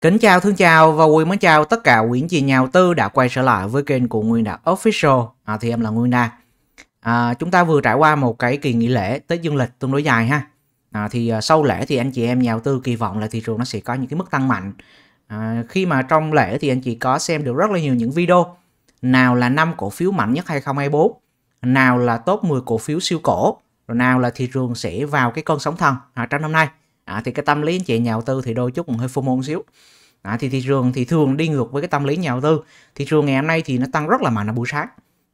Kính chào thân chào và Nguyên mến chào tất cả quý anh chị nhà đầu tư đã quay trở lại với kênh của Nguyên Đạt Official à, Thì em là Nguyên Đạt à, Chúng ta vừa trải qua một cái kỳ nghỉ lễ Tết dương lịch tương đối dài ha à, Thì à, sau lễ thì anh chị em nhà đầu tư kỳ vọng là thị trường nó sẽ có những cái mức tăng mạnh à, Khi mà trong lễ thì anh chị có xem được rất là nhiều những video Nào là năm cổ phiếu mạnh nhất 2024 Nào là top 10 cổ phiếu siêu cổ Rồi nào là thị trường sẽ vào cái con sóng thần à, trong năm nay à, thì cái tâm lý anh chị nhà đầu tư thì đôi chút còn hơi phô môn xíu à, thì thị trường thì thường đi ngược với cái tâm lý nhà đầu tư thị trường ngày hôm nay thì nó tăng rất là mạnh ở buổi sáng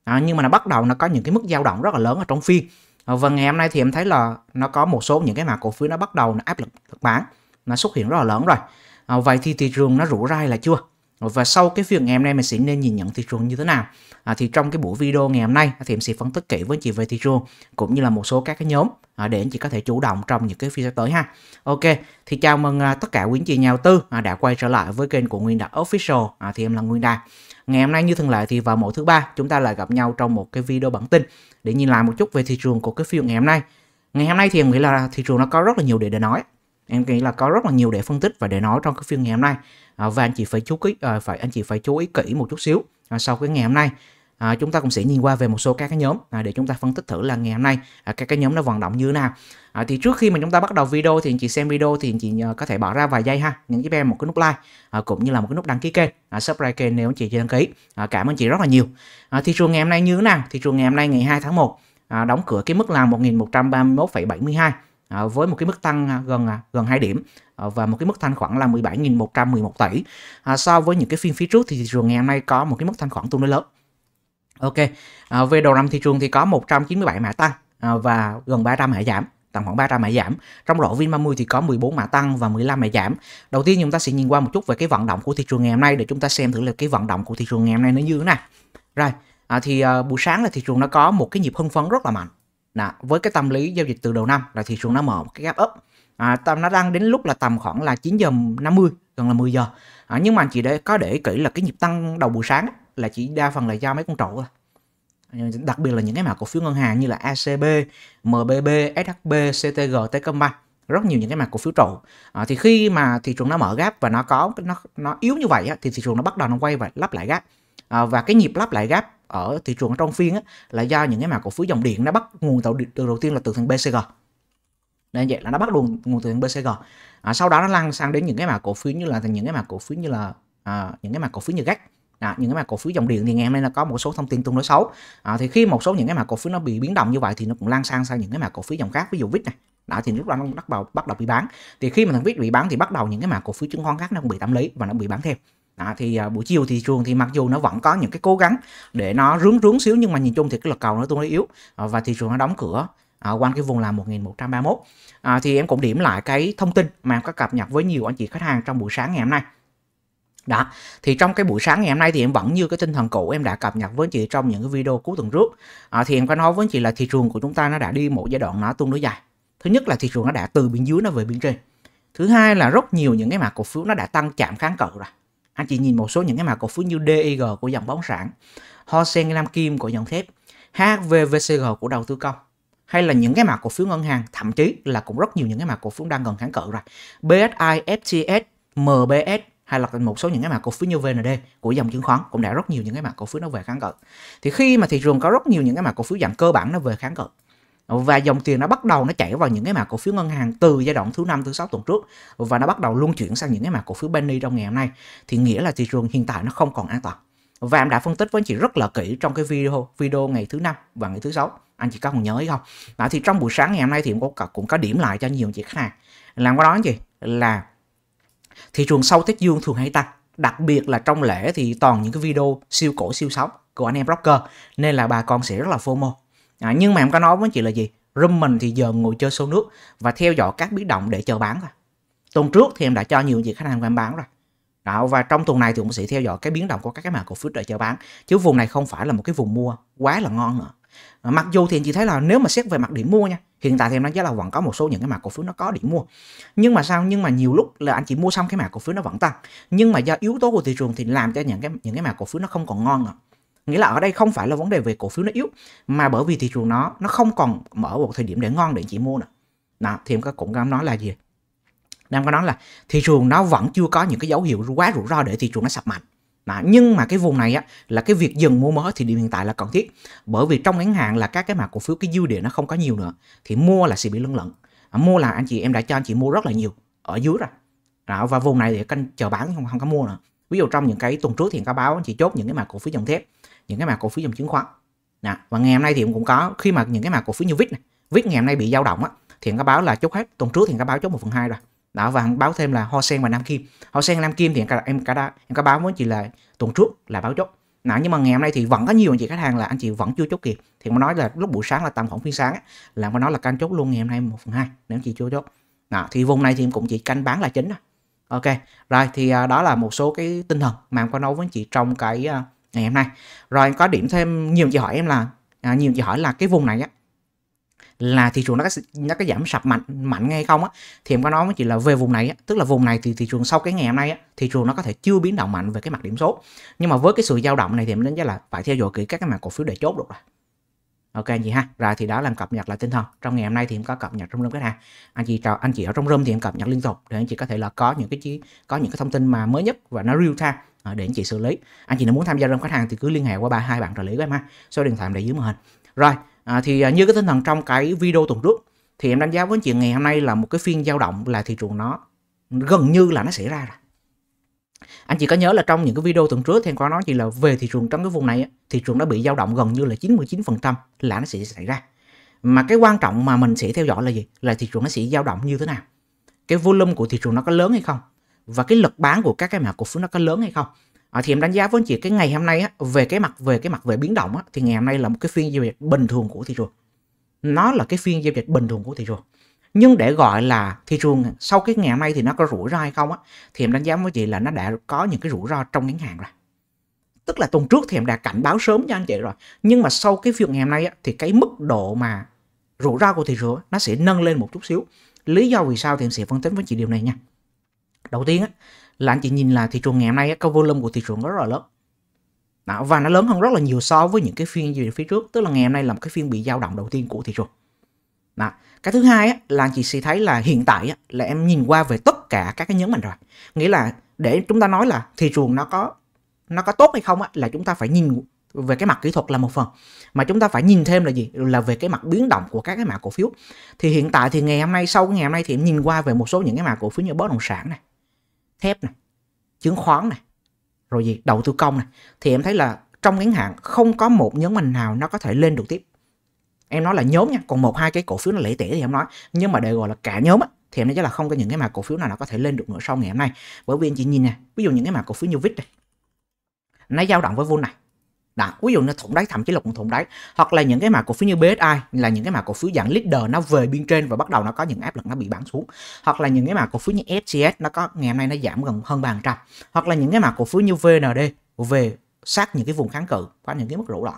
à, nhưng mà nó bắt đầu nó có những cái mức dao động rất là lớn ở trong phiên à, và ngày hôm nay thì em thấy là nó có một số những cái mặt cổ phiếu nó bắt đầu nó áp lực, lực bán nó xuất hiện rất là lớn rồi à, vậy thì thị trường nó rủ rai là chưa và sau cái việc ngày hôm nay mình sẽ nên nhìn nhận thị trường như thế nào à, thì trong cái buổi video ngày hôm nay thì em sẽ phân tích kỹ với chị về thị trường cũng như là một số các cái nhóm à, để anh chị có thể chủ động trong những cái video tới ha ok thì chào mừng à, tất cả quý anh chị nhà đầu tư à, đã quay trở lại với kênh của Nguyên Đạt Official à, thì em là Nguyên Đạt ngày hôm nay như thường lệ thì vào mỗi thứ ba chúng ta lại gặp nhau trong một cái video bản tin để nhìn lại một chút về thị trường của cái phiên ngày hôm nay ngày hôm nay thì em nghĩ là thị trường nó có rất là nhiều để để nói em nghĩ là có rất là nhiều để phân tích và để nói trong cái phiên ngày hôm nay à, và anh chị phải chú ý à, phải anh chị phải chú ý kỹ một chút xíu à, sau cái ngày hôm nay à, chúng ta cũng sẽ nhìn qua về một số các cái nhóm à, để chúng ta phân tích thử là ngày hôm nay à, các cái nhóm nó vận động như thế nào à, thì trước khi mà chúng ta bắt đầu video thì anh chị xem video thì anh chị à, có thể bỏ ra vài giây ha những giúp em một cái nút like à, cũng như là một cái nút đăng ký kênh à, subscribe kênh nếu anh chị chưa đăng ký à, cảm ơn chị rất là nhiều à, thị trường ngày hôm nay như thế nào thị trường ngày hôm nay ngày 2 tháng 1 à, đóng cửa cái mức là 1131,72 Ờ, với một cái mức tăng à, gần à, gần 2 điểm ờ, và một cái mức thanh khoản là 17.111 tỷ. Ờ, so với những cái phiên phía trước thì thị trường ngày hôm nay có một cái mức thanh khoản tương đối lớn. Ok, về đầu năm thị trường thì có 197 mã tăng và gần 300 mã giảm tầm khoảng 300 mã giảm. Trong rổ Vin30 thì có 14 mã tăng và 15 mã giảm. Đầu tiên chúng ta sẽ nhìn qua một chút về cái vận động của thị trường ngày hôm nay để chúng ta xem thử là cái vận động của thị trường ngày hôm nay nó như thế nào. Rồi, à, thì à, buổi sáng là thị trường nó có một cái nhịp hưng phấn rất là mạnh đó, với cái tâm lý giao dịch từ đầu năm là thị trường ừ. nó mở cái gap up à, tầm nó đang đến lúc là tầm khoảng là 9 giờ 50 gần là 10 giờ à, nhưng mà anh chị để có để kỹ là cái nhịp tăng đầu buổi sáng là chỉ đa phần là do mấy con trụ thôi à, đặc biệt là những cái mã cổ phiếu ngân hàng như là ACB, MBB, SHB, CTG, Techcombank rất nhiều những cái mặt cổ phiếu trụ à, thì khi mà thị trường nó mở gap và nó có nó nó yếu như vậy á, thì thị trường nó bắt đầu nó quay và lắp lại gap à, và cái nhịp lắp lại gap ở thị trường trong phiên á, là do những cái mã cổ phiếu dòng điện nó bắt nguồn từ đầu tiên là từ thằng BCG nên vậy là nó bắt luôn nguồn từ thằng BCG à, sau đó nó lăn sang đến những cái mã cổ phiếu như là những cái mã cổ phiếu như là à, những cái mã cổ phiếu như gắt À, những cái mã cổ phiếu dòng điện thì ngày hôm nay là có một số thông tin tương đối xấu à, thì khi một số những cái mã cổ phiếu nó bị biến động như vậy thì nó cũng lan sang sang những cái mã cổ phiếu dòng khác ví dụ vít này đó thì lúc đó nó bắt đầu bắt đầu bị bán thì khi mà thằng vít bị bán thì bắt đầu những cái mã cổ phiếu chứng khoán khác nó cũng bị tâm lý và nó bị bán thêm đó, thì à, buổi chiều thị trường thì mặc dù nó vẫn có những cái cố gắng để nó rướng rướng xíu nhưng mà nhìn chung thì cái lực cầu nó tương đối yếu à, và thị trường nó đóng cửa à, quanh cái vùng là 1131 à, thì em cũng điểm lại cái thông tin mà em có cập nhật với nhiều anh chị khách hàng trong buổi sáng ngày hôm nay đó thì trong cái buổi sáng ngày hôm nay thì em vẫn như cái tinh thần cũ em đã cập nhật với chị trong những cái video cuối tuần trước à, thì em có nói với chị là thị trường của chúng ta nó đã đi một giai đoạn nó tương đối dài thứ nhất là thị trường nó đã từ bên dưới nó về bên trên thứ hai là rất nhiều những cái mặt cổ phiếu nó đã tăng chạm kháng cự rồi anh chị nhìn một số những cái mã cổ phiếu như DIG của dòng bóng sản Hosen Nam Kim của dòng thép HVVCG của đầu tư công hay là những cái mã cổ phiếu ngân hàng thậm chí là cũng rất nhiều những cái mã cổ phiếu đang gần kháng cự rồi BSI, FTS, MBS hay là một số những cái mã cổ phiếu như VND của dòng chứng khoán cũng đã rất nhiều những cái mã cổ phiếu nó về kháng cự thì khi mà thị trường có rất nhiều những cái mã cổ phiếu dạng cơ bản nó về kháng cự và dòng tiền nó bắt đầu nó chảy vào những cái mã cổ phiếu ngân hàng từ giai đoạn thứ năm thứ sáu tuần trước và nó bắt đầu luân chuyển sang những cái mã cổ phiếu penny trong ngày hôm nay thì nghĩa là thị trường hiện tại nó không còn an toàn và em đã phân tích với anh chị rất là kỹ trong cái video video ngày thứ năm và ngày thứ sáu anh chị có còn nhớ hay không à, thì trong buổi sáng ngày hôm nay thì cũng có, cũng có điểm lại cho nhiều chị khách hàng làm cái đó anh chị là thị trường sau tết dương thường hay tăng đặc biệt là trong lễ thì toàn những cái video siêu cổ siêu sóng của anh em rocker nên là bà con sẽ rất là fomo à, nhưng mà em có nói với chị là gì room mình thì giờ ngồi chơi sâu nước và theo dõi các biến động để chờ bán thôi tuần trước thì em đã cho nhiều việc khách hàng của em bán rồi đó, và trong tuần này thì cũng sẽ theo dõi cái biến động của các cái mã cổ phiếu để chờ bán chứ vùng này không phải là một cái vùng mua quá là ngon nữa mặc dù thì chị thấy là nếu mà xét về mặt điểm mua nha hiện tại thì em đánh giá là vẫn có một số những cái mã cổ phiếu nó có điểm mua nhưng mà sao nhưng mà nhiều lúc là anh chị mua xong cái mã cổ phiếu nó vẫn tăng nhưng mà do yếu tố của thị trường thì làm cho những cái những cái mã cổ phiếu nó không còn ngon nữa nghĩa là ở đây không phải là vấn đề về cổ phiếu nó yếu mà bởi vì thị trường nó nó không còn mở một thời điểm để ngon để chị mua nữa đó thì em có cũng dám nói là gì em có nói là thị trường nó vẫn chưa có những cái dấu hiệu quá rủi ro để thị trường nó sập mạnh đó, nhưng mà cái vùng này á, là cái việc dừng mua mới thì điểm hiện tại là cần thiết bởi vì trong ngắn hạn là các cái mặt cổ phiếu cái dư địa nó không có nhiều nữa thì mua là sẽ bị lưng lận mua là anh chị em đã cho anh chị mua rất là nhiều ở dưới rồi đó, và vùng này thì canh chờ bán không không có mua nữa ví dụ trong những cái tuần trước thì có báo anh chị chốt những cái mặt cổ phiếu dòng thép những cái mã cổ phiếu dòng chứng khoán nè và ngày hôm nay thì cũng có khi mà những cái mã cổ phiếu như vít này vít ngày hôm nay bị dao động á thì có báo là chốt hết tuần trước thì có báo chốt 1 phần hai rồi đó và báo thêm là Hoa Sen và Nam Kim Hoa Sen Nam Kim thì em cả đã em có báo với chị là tuần trước là báo chốt nào nhưng mà ngày hôm nay thì vẫn có nhiều anh chị khách hàng là anh chị vẫn chưa chốt kịp thì mà nói là lúc buổi sáng là tầm khoảng phiên sáng ấy, là mà nói là canh chốt luôn ngày hôm nay 1 phần hai nếu anh chị chưa chốt đó, thì vùng này thì em cũng chỉ canh bán là chính thôi ok rồi thì à, đó là một số cái tinh thần mà em có nói với anh chị trong cái à, ngày hôm nay rồi có điểm thêm nhiều chị hỏi em là à, nhiều chị hỏi là cái vùng này á là thị trường nó có, nó có giảm sập mạnh mạnh hay không á thì em có nói với chị là về vùng này á, tức là vùng này thì thị trường sau cái ngày hôm nay á, thị trường nó có thể chưa biến động mạnh về cái mặt điểm số nhưng mà với cái sự dao động này thì em đánh giá là phải theo dõi kỹ các cái mặt cổ phiếu để chốt được rồi ok anh chị ha rồi thì đó là cập nhật là tinh thần trong ngày hôm nay thì em có cập nhật trong room khách hàng anh chị chào anh chị ở trong room thì em cập nhật liên tục để anh chị có thể là có những cái có những cái thông tin mà mới nhất và nó real time Ờ, để anh chị xử lý anh chị nào muốn tham gia rơm khách hàng thì cứ liên hệ qua ba hai bạn trợ lý của em ha số điện thoại để dưới màn hình rồi à, thì à, như cái tinh thần trong cái video tuần trước thì em đánh giá với anh chị ngày hôm nay là một cái phiên dao động là thị trường nó gần như là nó xảy ra rồi anh chị có nhớ là trong những cái video tuần trước thì em có nói chị là về thị trường trong cái vùng này thị trường đã bị dao động gần như là 99% là nó sẽ xảy ra mà cái quan trọng mà mình sẽ theo dõi là gì là thị trường nó sẽ dao động như thế nào cái volume của thị trường nó có lớn hay không và cái lực bán của các cái mã cổ phiếu nó có lớn hay không à, thì em đánh giá với anh chị cái ngày hôm nay á, về cái mặt về cái mặt về biến động á, thì ngày hôm nay là một cái phiên giao dịch bình thường của thị trường nó là cái phiên giao dịch bình thường của thị trường nhưng để gọi là thị trường sau cái ngày hôm nay thì nó có rủi ro hay không á thì em đánh giá với chị là nó đã có những cái rủi ro trong ngắn hạn rồi tức là tuần trước thì em đã cảnh báo sớm cho anh chị rồi nhưng mà sau cái phiên ngày hôm nay á, thì cái mức độ mà rủi ro của thị trường nó sẽ nâng lên một chút xíu lý do vì sao thì em sẽ phân tích với chị điều này nha đầu tiên á, là anh chị nhìn là thị trường ngày hôm nay cái volume của thị trường rất là lớn đó, và nó lớn hơn rất là nhiều so với những cái phiên gì phía trước tức là ngày hôm nay là một cái phiên bị dao động đầu tiên của thị trường đó. cái thứ hai á, là anh chị sẽ thấy là hiện tại á, là em nhìn qua về tất cả các cái nhấn ngành rồi nghĩa là để chúng ta nói là thị trường nó có nó có tốt hay không á, là chúng ta phải nhìn về cái mặt kỹ thuật là một phần mà chúng ta phải nhìn thêm là gì là về cái mặt biến động của các cái mã cổ phiếu thì hiện tại thì ngày hôm nay sau cái ngày hôm nay thì em nhìn qua về một số những cái mã cổ phiếu như bất động sản này thép này, chứng khoán này, rồi gì đầu tư công này thì em thấy là trong ngắn hạn không có một nhóm ngành nào nó có thể lên được tiếp. Em nói là nhóm nha, còn một hai cái cổ phiếu nó lẻ tẻ thì em nói, nhưng mà để gọi là cả nhóm á, thì em nói là không có những cái mà cổ phiếu nào nó có thể lên được nữa sau ngày hôm nay. Bởi vì anh chị nhìn nè, ví dụ những cái mà cổ phiếu như VIX này, nó dao động với vùng này đó ví dụ như thủng đáy thậm chí là cũng thủng đáy hoặc là những cái mã cổ phiếu như BSI là những cái mã cổ phiếu dạng leader nó về biên trên và bắt đầu nó có những áp lực nó bị bán xuống hoặc là những cái mã cổ phiếu như FCS nó có ngày hôm nay nó giảm gần hơn bàn trăm hoặc là những cái mã cổ phiếu như VND về sát những cái vùng kháng cự có những cái mức rủ loạn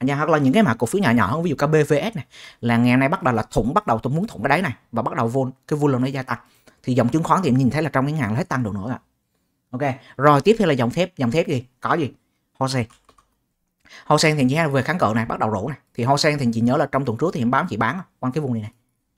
dạ, nha hoặc là những cái mã cổ phiếu nhỏ nhỏ hơn ví dụ BVS này là ngày hôm nay bắt đầu là thủng bắt đầu tôi muốn thủng cái đáy này và bắt đầu vô cái volume nó gia tăng thì dòng chứng khoán thì em nhìn thấy là trong ngân hàng nó hết tăng được nữa rồi ok rồi tiếp theo là dòng thép dòng thép gì có gì Jose Hoa Sen thì chỉ về kháng cự này bắt đầu rũ này thì Hoa Sen thì chị nhớ là trong tuần trước thì em báo chị bán quanh cái vùng này này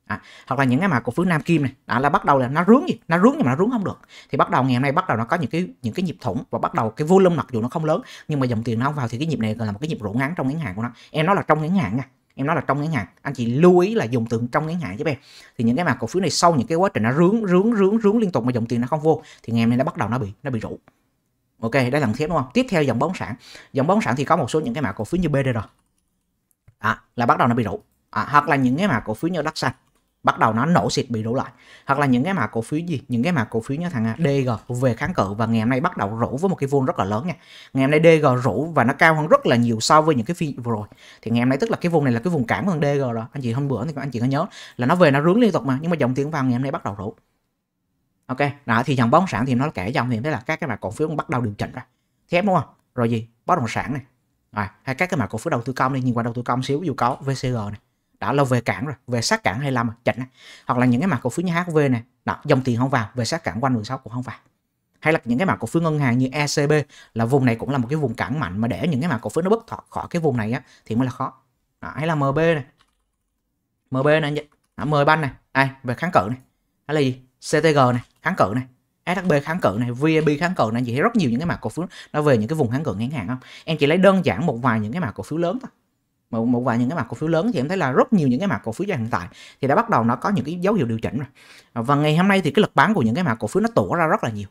à, hoặc là những cái mà cổ phiếu Nam Kim này đã là bắt đầu là nó rướng gì nó rướng nhưng mà nó rướng không được thì bắt đầu ngày hôm nay bắt đầu nó có những cái những cái nhịp thủng và bắt đầu cái volume mặc dù nó không lớn nhưng mà dòng tiền nó không vào thì cái nhịp này là một cái nhịp rũ ngắn trong ngắn hạn của nó em nói là trong ngắn hạn nha em nói là trong ngắn hạn anh chị lưu ý là dùng từ trong ngắn hạn giúp em thì những cái mà cổ phiếu này sau những cái quá trình nó rướng rướng rướng rướng liên tục mà dòng tiền nó không vô thì ngày hôm nay nó bắt đầu nó bị nó bị rũ ok đây là thép đúng không tiếp theo dòng bóng sản dòng bóng sản thì có một số những cái mã cổ phiếu như BDR à, là bắt đầu nó bị rủ à, hoặc là những cái mã cổ phiếu như đất xanh, bắt đầu nó nổ xịt bị rủ lại hoặc là những cái mã cổ phiếu gì những cái mã cổ phiếu như thằng à, DG về kháng cự và ngày hôm nay bắt đầu rũ với một cái vùng rất là lớn nha ngày hôm nay DG rũ và nó cao hơn rất là nhiều so với những cái phiên vừa rồi thì ngày hôm nay tức là cái vùng này là cái vùng cản của thằng DG rồi anh chị hôm bữa thì anh chị có nhớ là nó về nó rướng liên tục mà nhưng mà dòng tiền vào ngày hôm nay bắt đầu rũ ok đó thì dòng bất sản thì nó kể cho ông hiện thế là các cái mã cổ phiếu cũng bắt đầu điều chỉnh rồi thép đúng không rồi gì bất động sản này rồi hay các cái mã cổ phiếu đầu tư công đi nhìn qua đầu tư công xíu dù có vcg này đã lâu về cản rồi về sát cản làm à, chỉnh này. hoặc là những cái mã cổ phiếu như hv này đó dòng tiền không vào về sát cản quanh 16 cũng không vào hay là những cái mã cổ phiếu ngân hàng như ECB là vùng này cũng là một cái vùng cản mạnh mà để những cái mã cổ phiếu nó bứt thoát khỏi cái vùng này á thì mới là khó đó, hay là MB này MB này anh MB này ai về kháng cự này hay là gì CTG này kháng cự này SHB kháng cự này, VAB kháng cự này, chị thấy rất nhiều những cái mặt cổ phiếu nó về những cái vùng kháng cự ngắn hạn không? Em chỉ lấy đơn giản một vài những cái mặt cổ phiếu lớn thôi. Một, một vài những cái mặt cổ phiếu lớn thì em thấy là rất nhiều những cái mặt cổ phiếu hiện tại thì đã bắt đầu nó có những cái dấu hiệu điều chỉnh rồi. À, và ngày hôm nay thì cái lực bán của những cái mặt cổ phiếu nó tỏ ra rất là nhiều.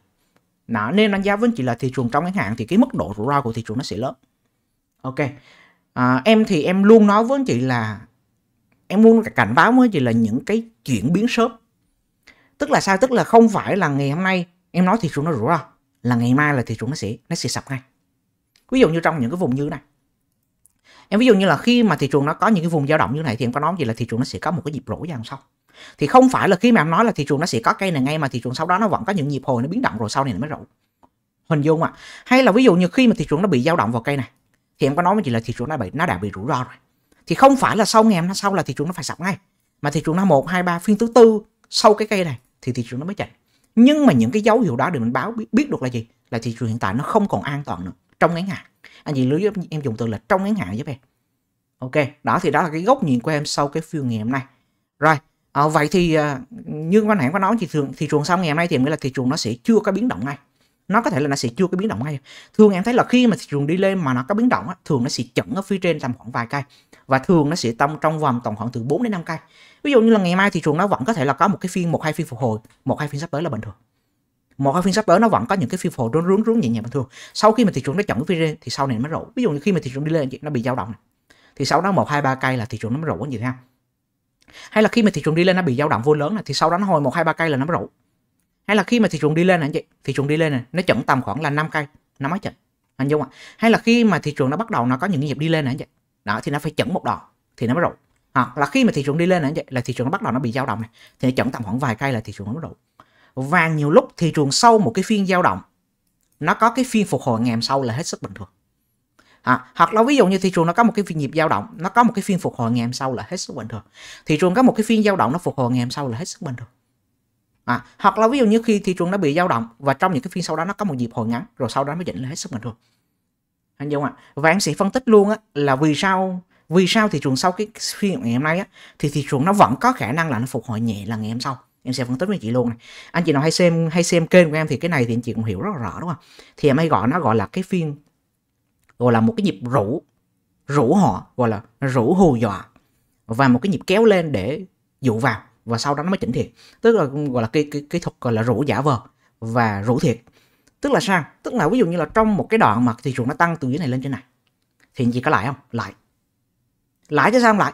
Đó, nên đánh giá với chị là thị trường trong ngắn hạn thì cái mức độ rủi ro của thị trường nó sẽ lớn. Ok. À, em thì em luôn nói với chị là em luôn cảnh báo với chị là những cái chuyển biến sớm tức là sao tức là không phải là ngày hôm nay em nói thị trường nó rủi ro à. là ngày mai là thị trường nó sẽ nó sẽ sập ngay ví dụ như trong những cái vùng như này em ví dụ như là khi mà thị trường nó có những cái vùng dao động như này thì em có nói gì là thị trường nó sẽ có một cái nhịp rũ ra sau thì không phải là khi mà em nói là thị trường nó sẽ có cây này ngay mà thị trường sau đó nó vẫn có những nhịp hồi nó biến động rồi sau này nó mới rũ hình dung ạ à. hay là ví dụ như khi mà thị trường nó bị dao động vào cây này thì em có nói với chị là thị trường nó bị nó đã bị rủi ro rồi thì không phải là sau ngày hôm sau là thị trường nó phải sập ngay mà thị trường nó một hai ba phiên thứ tư sau cái cây này thì thị trường nó mới chạy nhưng mà những cái dấu hiệu đó để mình báo biết, được là gì là thị trường hiện tại nó không còn an toàn nữa trong ngắn hạn anh chị lưu giúp em dùng từ là trong ngắn hạn giúp em ok đó thì đó là cái góc nhìn của em sau cái phiên ngày hôm nay rồi à, vậy thì à, như quan hãng có nói thì thường thị trường sau ngày hôm nay thì nghĩa là thị trường nó sẽ chưa có biến động ngay nó có thể là nó sẽ chưa có biến động ngay thường em thấy là khi mà thị trường đi lên mà nó có biến động á, thường nó sẽ chẩn ở phía trên tầm khoảng vài cây và thường nó sẽ tăng trong vòng tổng khoảng từ 4 đến 5 cây ví dụ như là ngày mai thị trường nó vẫn có thể là có một cái phiên một hai phiên phục hồi một hai phiên sắp tới là bình thường một hai phiên sắp tới nó vẫn có những cái phiên phục hồi rốn rốn rốn nhẹ nhẹ bình thường sau khi mà thị trường nó chẩn phía trên thì sau này nó mới rủ ví dụ như khi mà thị trường đi lên nó bị dao động thì sau đó một hai ba cây là thị trường nó mới rủ như thế nào hay là khi mà thị trường đi lên nó bị dao động vô lớn này, thì sau đó nó hồi một hai ba cây là nó mới rủ hay là khi mà thị trường đi lên anh chị thị trường đi lên này nó chẩn tầm khoảng là 5 cây nó mới chẩn anh dung ạ hay là khi mà thị trường nó bắt đầu nó có những nhịp đi lên này anh chị đó thì nó phải chẩn một đòn thì nó mới rụng hoặc là khi mà thị trường đi lên này anh chị là thị trường nó bắt đầu nó bị dao động này thì nó chẩn tầm khoảng vài cây là thị trường nó rụng và nhiều lúc thị trường sau một cái phiên dao động nó có cái phiên phục hồi ngày sau là hết sức bình thường À, hoặc là ví dụ như thị trường nó có một cái phiên nhịp dao động nó có một cái phiên phục hồi ngày hôm sau là hết sức bình thường thị trường có một cái phiên dao động nó phục hồi ngày hôm sau là hết sức bình thường à, hoặc là ví dụ như khi thị trường nó bị dao động và trong những cái phiên sau đó nó có một nhịp hồi ngắn rồi sau đó mới định là hết sức bình thôi anh dung ạ và em sẽ phân tích luôn á, là vì sao vì sao thị trường sau cái phiên ngày hôm nay á, thì thị trường nó vẫn có khả năng là nó phục hồi nhẹ là ngày hôm sau em sẽ phân tích với chị luôn này anh chị nào hay xem hay xem kênh của em thì cái này thì anh chị cũng hiểu rất là rõ đúng không thì em hay gọi nó gọi là cái phiên gọi là một cái nhịp rủ rủ họ gọi là rủ hù dọa và một cái nhịp kéo lên để dụ vào và sau đó nó mới chỉnh thiệt tức là gọi là cái cái, kỹ thuật gọi là rủ giả vờ và rủ thiệt tức là sao tức là ví dụ như là trong một cái đoạn mà thị trường nó tăng từ dưới này lên trên này thì chị có lãi không lãi lãi chứ sao không lãi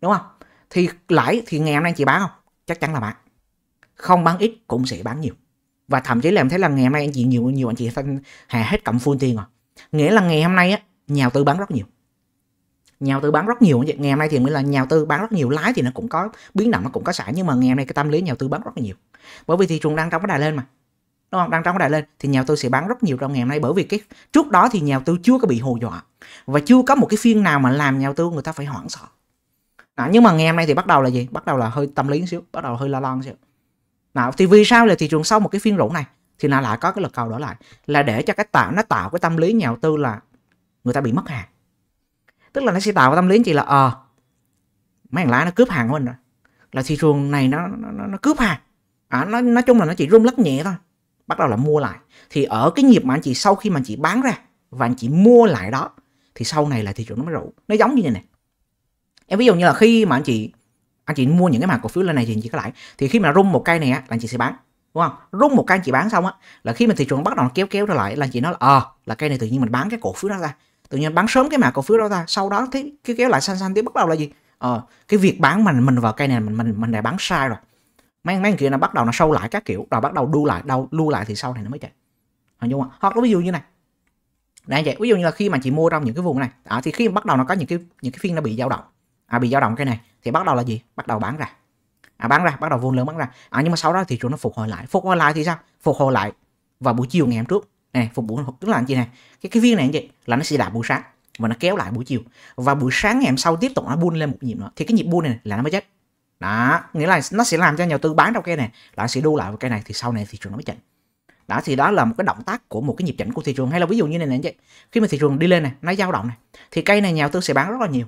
đúng không thì lãi thì ngày hôm nay chị bán không chắc chắn là bán không bán ít cũng sẽ bán nhiều và thậm chí là em thấy là ngày hôm nay anh chị nhiều nhiều anh chị thanh hà hết cầm full tiền rồi nghĩa là ngày hôm nay á nhà tư bán rất nhiều nhà đầu tư bán rất nhiều ngày hôm nay thì mới là nhà đầu tư bán rất nhiều lái thì nó cũng có biến động nó cũng có sẵn nhưng mà ngày hôm nay cái tâm lý nhà đầu tư bán rất là nhiều bởi vì thị trường đang trong cái đà lên mà đúng không đang trong cái đà lên thì nhà đầu tư sẽ bán rất nhiều trong ngày hôm nay bởi vì cái trước đó thì nhà đầu tư chưa có bị hồ dọa và chưa có một cái phiên nào mà làm nhà đầu tư người ta phải hoảng sợ đó, nhưng mà ngày hôm nay thì bắt đầu là gì bắt đầu là hơi tâm lý xíu bắt đầu hơi lo lon xíu nào thì vì sao là thị trường sau một cái phiên rũ này thì nó lại có cái lực cầu đó lại là để cho cái tạo nó tạo cái tâm lý nhà đầu tư là người ta bị mất hàng tức là nó sẽ tạo cái tâm lý anh chị là ờ mấy thằng lái nó cướp hàng của mình rồi là thị trường này nó nó, nó cướp hàng à, nó nói chung là nó chỉ rung lắc nhẹ thôi bắt đầu là mua lại thì ở cái nhịp mà anh chị sau khi mà anh chị bán ra và anh chị mua lại đó thì sau này là thị trường nó mới rụ nó giống như này này em ví dụ như là khi mà anh chị anh chị mua những cái mã cổ phiếu lên này thì anh chị có lãi thì khi mà rung một cây này á là anh chị sẽ bán đúng không rung một cây anh chị bán xong á là khi mà thị trường bắt đầu kéo kéo trở lại là anh chị nói là ờ à, là cây này tự nhiên mình bán cái cổ phiếu đó ra tự nhiên bán sớm cái mã cổ phiếu đó ra sau đó thấy cái kéo lại xanh xanh tí bắt đầu là gì ờ, cái việc bán mình mình vào cây này mình mình mình đã bán sai rồi mấy mấy kia nó bắt đầu nó sâu lại các kiểu rồi bắt đầu đu lại đâu đu lại thì sau này nó mới chạy hình dung hoặc là ví dụ như này này vậy ví dụ như là khi mà chị mua trong những cái vùng này à, thì khi bắt đầu nó có những cái những cái phiên nó bị dao động à, bị dao động cái này thì bắt đầu là gì bắt đầu bán ra à, bán ra bắt đầu vốn lớn bán ra à, nhưng mà sau đó thì trường nó phục hồi lại phục hồi lại thì sao phục hồi lại vào buổi chiều ngày hôm trước này phục vụ tức là anh chị này cái cái viên này anh chị là nó sẽ đạp buổi sáng và nó kéo lại buổi chiều và buổi sáng ngày hôm sau tiếp tục nó buôn lên một nhịp nữa thì cái nhịp buôn này là nó mới chết đó nghĩa là nó sẽ làm cho nhà đầu tư bán trong cây này là nó sẽ đu lại vào cây này thì sau này thị trường nó mới chỉnh đó thì đó là một cái động tác của một cái nhịp chỉnh của thị trường hay là ví dụ như này này anh chị khi mà thị trường đi lên này nó dao động này thì cây này nhà đầu tư sẽ bán rất là nhiều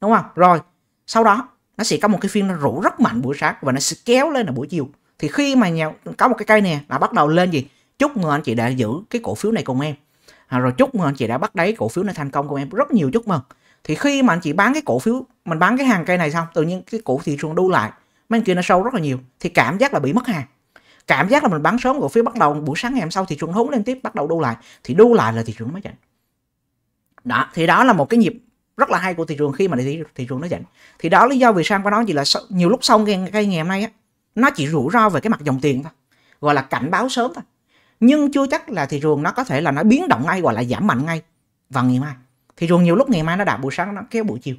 đúng không rồi sau đó nó sẽ có một cái phiên nó rủ rất mạnh buổi sáng và nó sẽ kéo lên là buổi chiều thì khi mà nhà có một cái cây này là bắt đầu lên gì chúc mừng anh chị đã giữ cái cổ phiếu này cùng em à, rồi chúc mừng anh chị đã bắt đáy cổ phiếu này thành công cùng em rất nhiều chúc mừng thì khi mà anh chị bán cái cổ phiếu mình bán cái hàng cây này xong tự nhiên cái cổ thị trường đu lại mấy anh kia nó sâu rất là nhiều thì cảm giác là bị mất hàng cảm giác là mình bán sớm cổ phiếu bắt đầu buổi sáng ngày hôm sau thị trường hống lên tiếp bắt đầu đu lại thì đu lại là thị trường mới chỉnh đó thì đó là một cái nhịp rất là hay của thị trường khi mà thị, thị trường nó chỉnh thì đó lý do vì sao qua đó chỉ là nhiều lúc xong cái, cái ngày hôm nay á nó chỉ rủi ro về cái mặt dòng tiền thôi gọi là cảnh báo sớm thôi nhưng chưa chắc là thị trường nó có thể là nó biến động ngay hoặc là giảm mạnh ngay vào ngày mai thị trường nhiều lúc ngày mai nó đạp buổi sáng nó kéo buổi chiều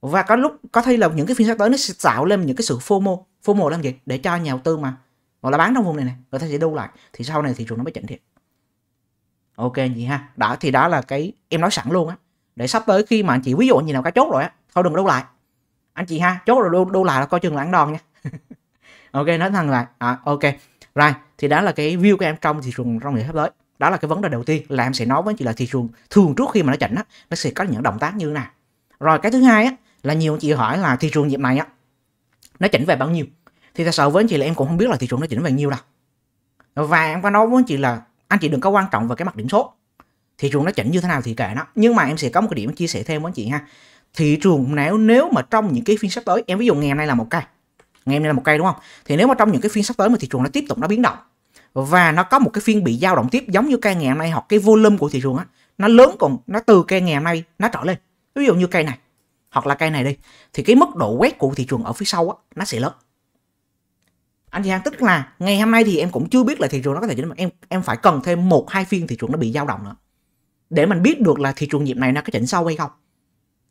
và có lúc có thể là những cái phiên sắp tới nó sẽ tạo lên những cái sự fomo fomo làm gì để cho nhà đầu tư mà hoặc là bán trong vùng này này người ta sẽ đu lại thì sau này thị trường nó mới chỉnh thiệt ok chị ha đó thì đó là cái em nói sẵn luôn á để sắp tới khi mà anh chị ví dụ như nào cá chốt rồi á thôi đừng đu lại anh chị ha chốt rồi đu, đu lại là coi chừng là ăn đòn nha ok nói thằng lại à, ok Right, thì đó là cái view của em trong thị trường trong những sắp tới. Đó là cái vấn đề đầu tiên là em sẽ nói với chị là thị trường thường trước khi mà nó chỉnh á, nó sẽ có những động tác như thế nào. Rồi cái thứ hai á là nhiều anh chị hỏi là thị trường dịp này á nó chỉnh về bao nhiêu. Thì thật sự với anh chị là em cũng không biết là thị trường nó chỉnh về nhiêu đâu. Và em có nói với anh chị là anh chị đừng có quan trọng vào cái mặt điểm số. Thị trường nó chỉnh như thế nào thì kệ nó. Nhưng mà em sẽ có một cái điểm chia sẻ thêm với anh chị ha. Thị trường nếu nếu mà trong những cái phiên sắp tới em ví dụ ngày hôm nay là một cây ngày hôm nay là một cây đúng không thì nếu mà trong những cái phiên sắp tới mà thị trường nó tiếp tục nó biến động và nó có một cái phiên bị dao động tiếp giống như cây ngày hôm nay hoặc cái volume của thị trường á nó lớn còn nó từ cây ngày hôm nay nó trở lên ví dụ như cây này hoặc là cây này đi thì cái mức độ quét của thị trường ở phía sau á nó sẽ lớn anh chị hàng tức là ngày hôm nay thì em cũng chưa biết là thị trường nó có thể chỉnh em em phải cần thêm một hai phiên thị trường nó bị dao động nữa để mình biết được là thị trường nhịp này nó có chỉnh sâu hay không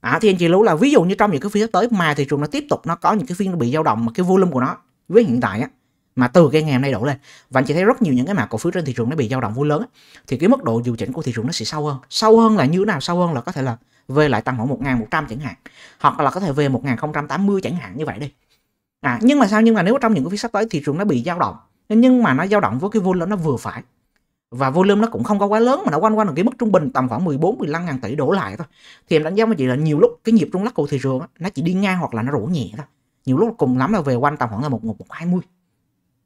à, thì anh chị lưu là ví dụ như trong những cái phiên sắp tới mà thị trường nó tiếp tục nó có những cái phiên nó bị dao động mà cái volume của nó với hiện tại á mà từ cái ngày hôm nay đổ lên và anh chị thấy rất nhiều những cái mã cổ phiếu trên thị trường nó bị dao động vô lớn á, thì cái mức độ điều chỉnh của thị trường nó sẽ sâu hơn sâu hơn là như thế nào sâu hơn là có thể là về lại tăng khoảng 1100 chẳng hạn hoặc là có thể về 1080 chẳng hạn như vậy đi à nhưng mà sao nhưng mà nếu trong những cái phiên sắp tới thị trường nó bị dao động nhưng mà nó dao động với cái volume nó vừa phải và volume nó cũng không có quá lớn mà nó quanh quanh ở cái mức trung bình tầm khoảng 14 15 ngàn tỷ đổ lại thôi thì em đánh giá với chị là nhiều lúc cái nhịp rung lắc của thị trường nó chỉ đi ngang hoặc là nó rủ nhẹ thôi nhiều lúc cùng lắm là về quanh tầm khoảng là một một hai mươi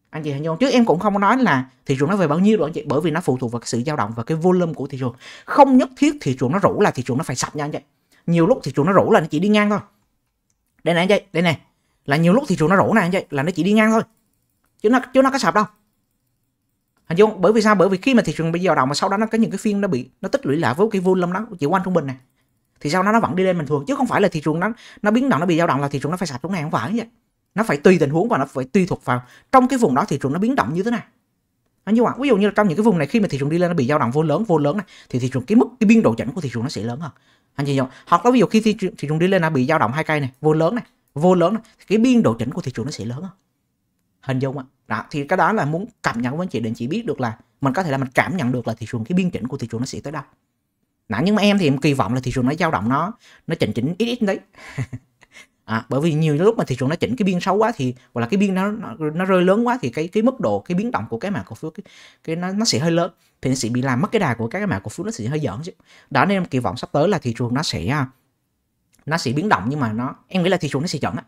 anh chị hình dung trước em cũng không có nói là thị trường nó về bao nhiêu rồi anh chị bởi vì nó phụ thuộc vào cái sự dao động và cái volume của thị trường không nhất thiết thị trường nó rủ là thị trường nó phải sập nha anh chị nhiều lúc thị trường nó rủ là nó chỉ đi ngang thôi đây này anh chị đây này là nhiều lúc thị trường nó rủ này anh chị là nó chỉ đi ngang thôi chứ nó chứ nó có sập đâu hình dung bởi vì sao bởi vì khi mà thị trường bị dao động mà sau đó nó có những cái phiên nó bị nó tích lũy lại với cái volume nó chỉ quanh trung bình này thì sau đó nó vẫn đi lên bình thường chứ không phải là thị trường nó nó biến động nó bị dao động là thị trường nó phải sạch xuống này không phải vậy nó phải tùy tình huống và nó phải tùy thuộc vào trong cái vùng đó thị trường nó biến động như thế nào anh nhưng mà ví dụ như là trong những cái vùng này khi mà thị trường đi lên nó bị dao động vô lớn vô lớn này thì thị trường cái mức cái biên độ chỉnh của thị trường nó sẽ lớn hơn anh chị hiểu hoặc là ví dụ khi thị trường, thị trường đi lên nó bị dao động hai cây này vô lớn này vô lớn này, cái biên độ chỉnh của thị trường nó sẽ lớn hơn hình dung ạ đó thì cái đó là muốn cập nhật với anh chị để anh chị biết được là mình có thể là mình cảm nhận được là thị trường cái biên chỉnh của thị trường nó sẽ tới đâu đó, nhưng mà em thì em kỳ vọng là thị trường nó dao động nó nó chỉnh chỉnh ít ít đấy à, bởi vì nhiều lúc mà thị trường nó chỉnh cái biên xấu quá thì hoặc là cái biên nó, nó nó rơi lớn quá thì cái cái mức độ cái biến động của cái mã cổ phiếu cái, cái nó nó sẽ hơi lớn thì nó sẽ bị làm mất cái đà của các cái mã cổ phiếu nó sẽ hơi giỡn chứ đó nên em kỳ vọng sắp tới là thị trường nó sẽ à, nó sẽ biến động nhưng mà nó em nghĩ là thị trường nó sẽ chuẩn á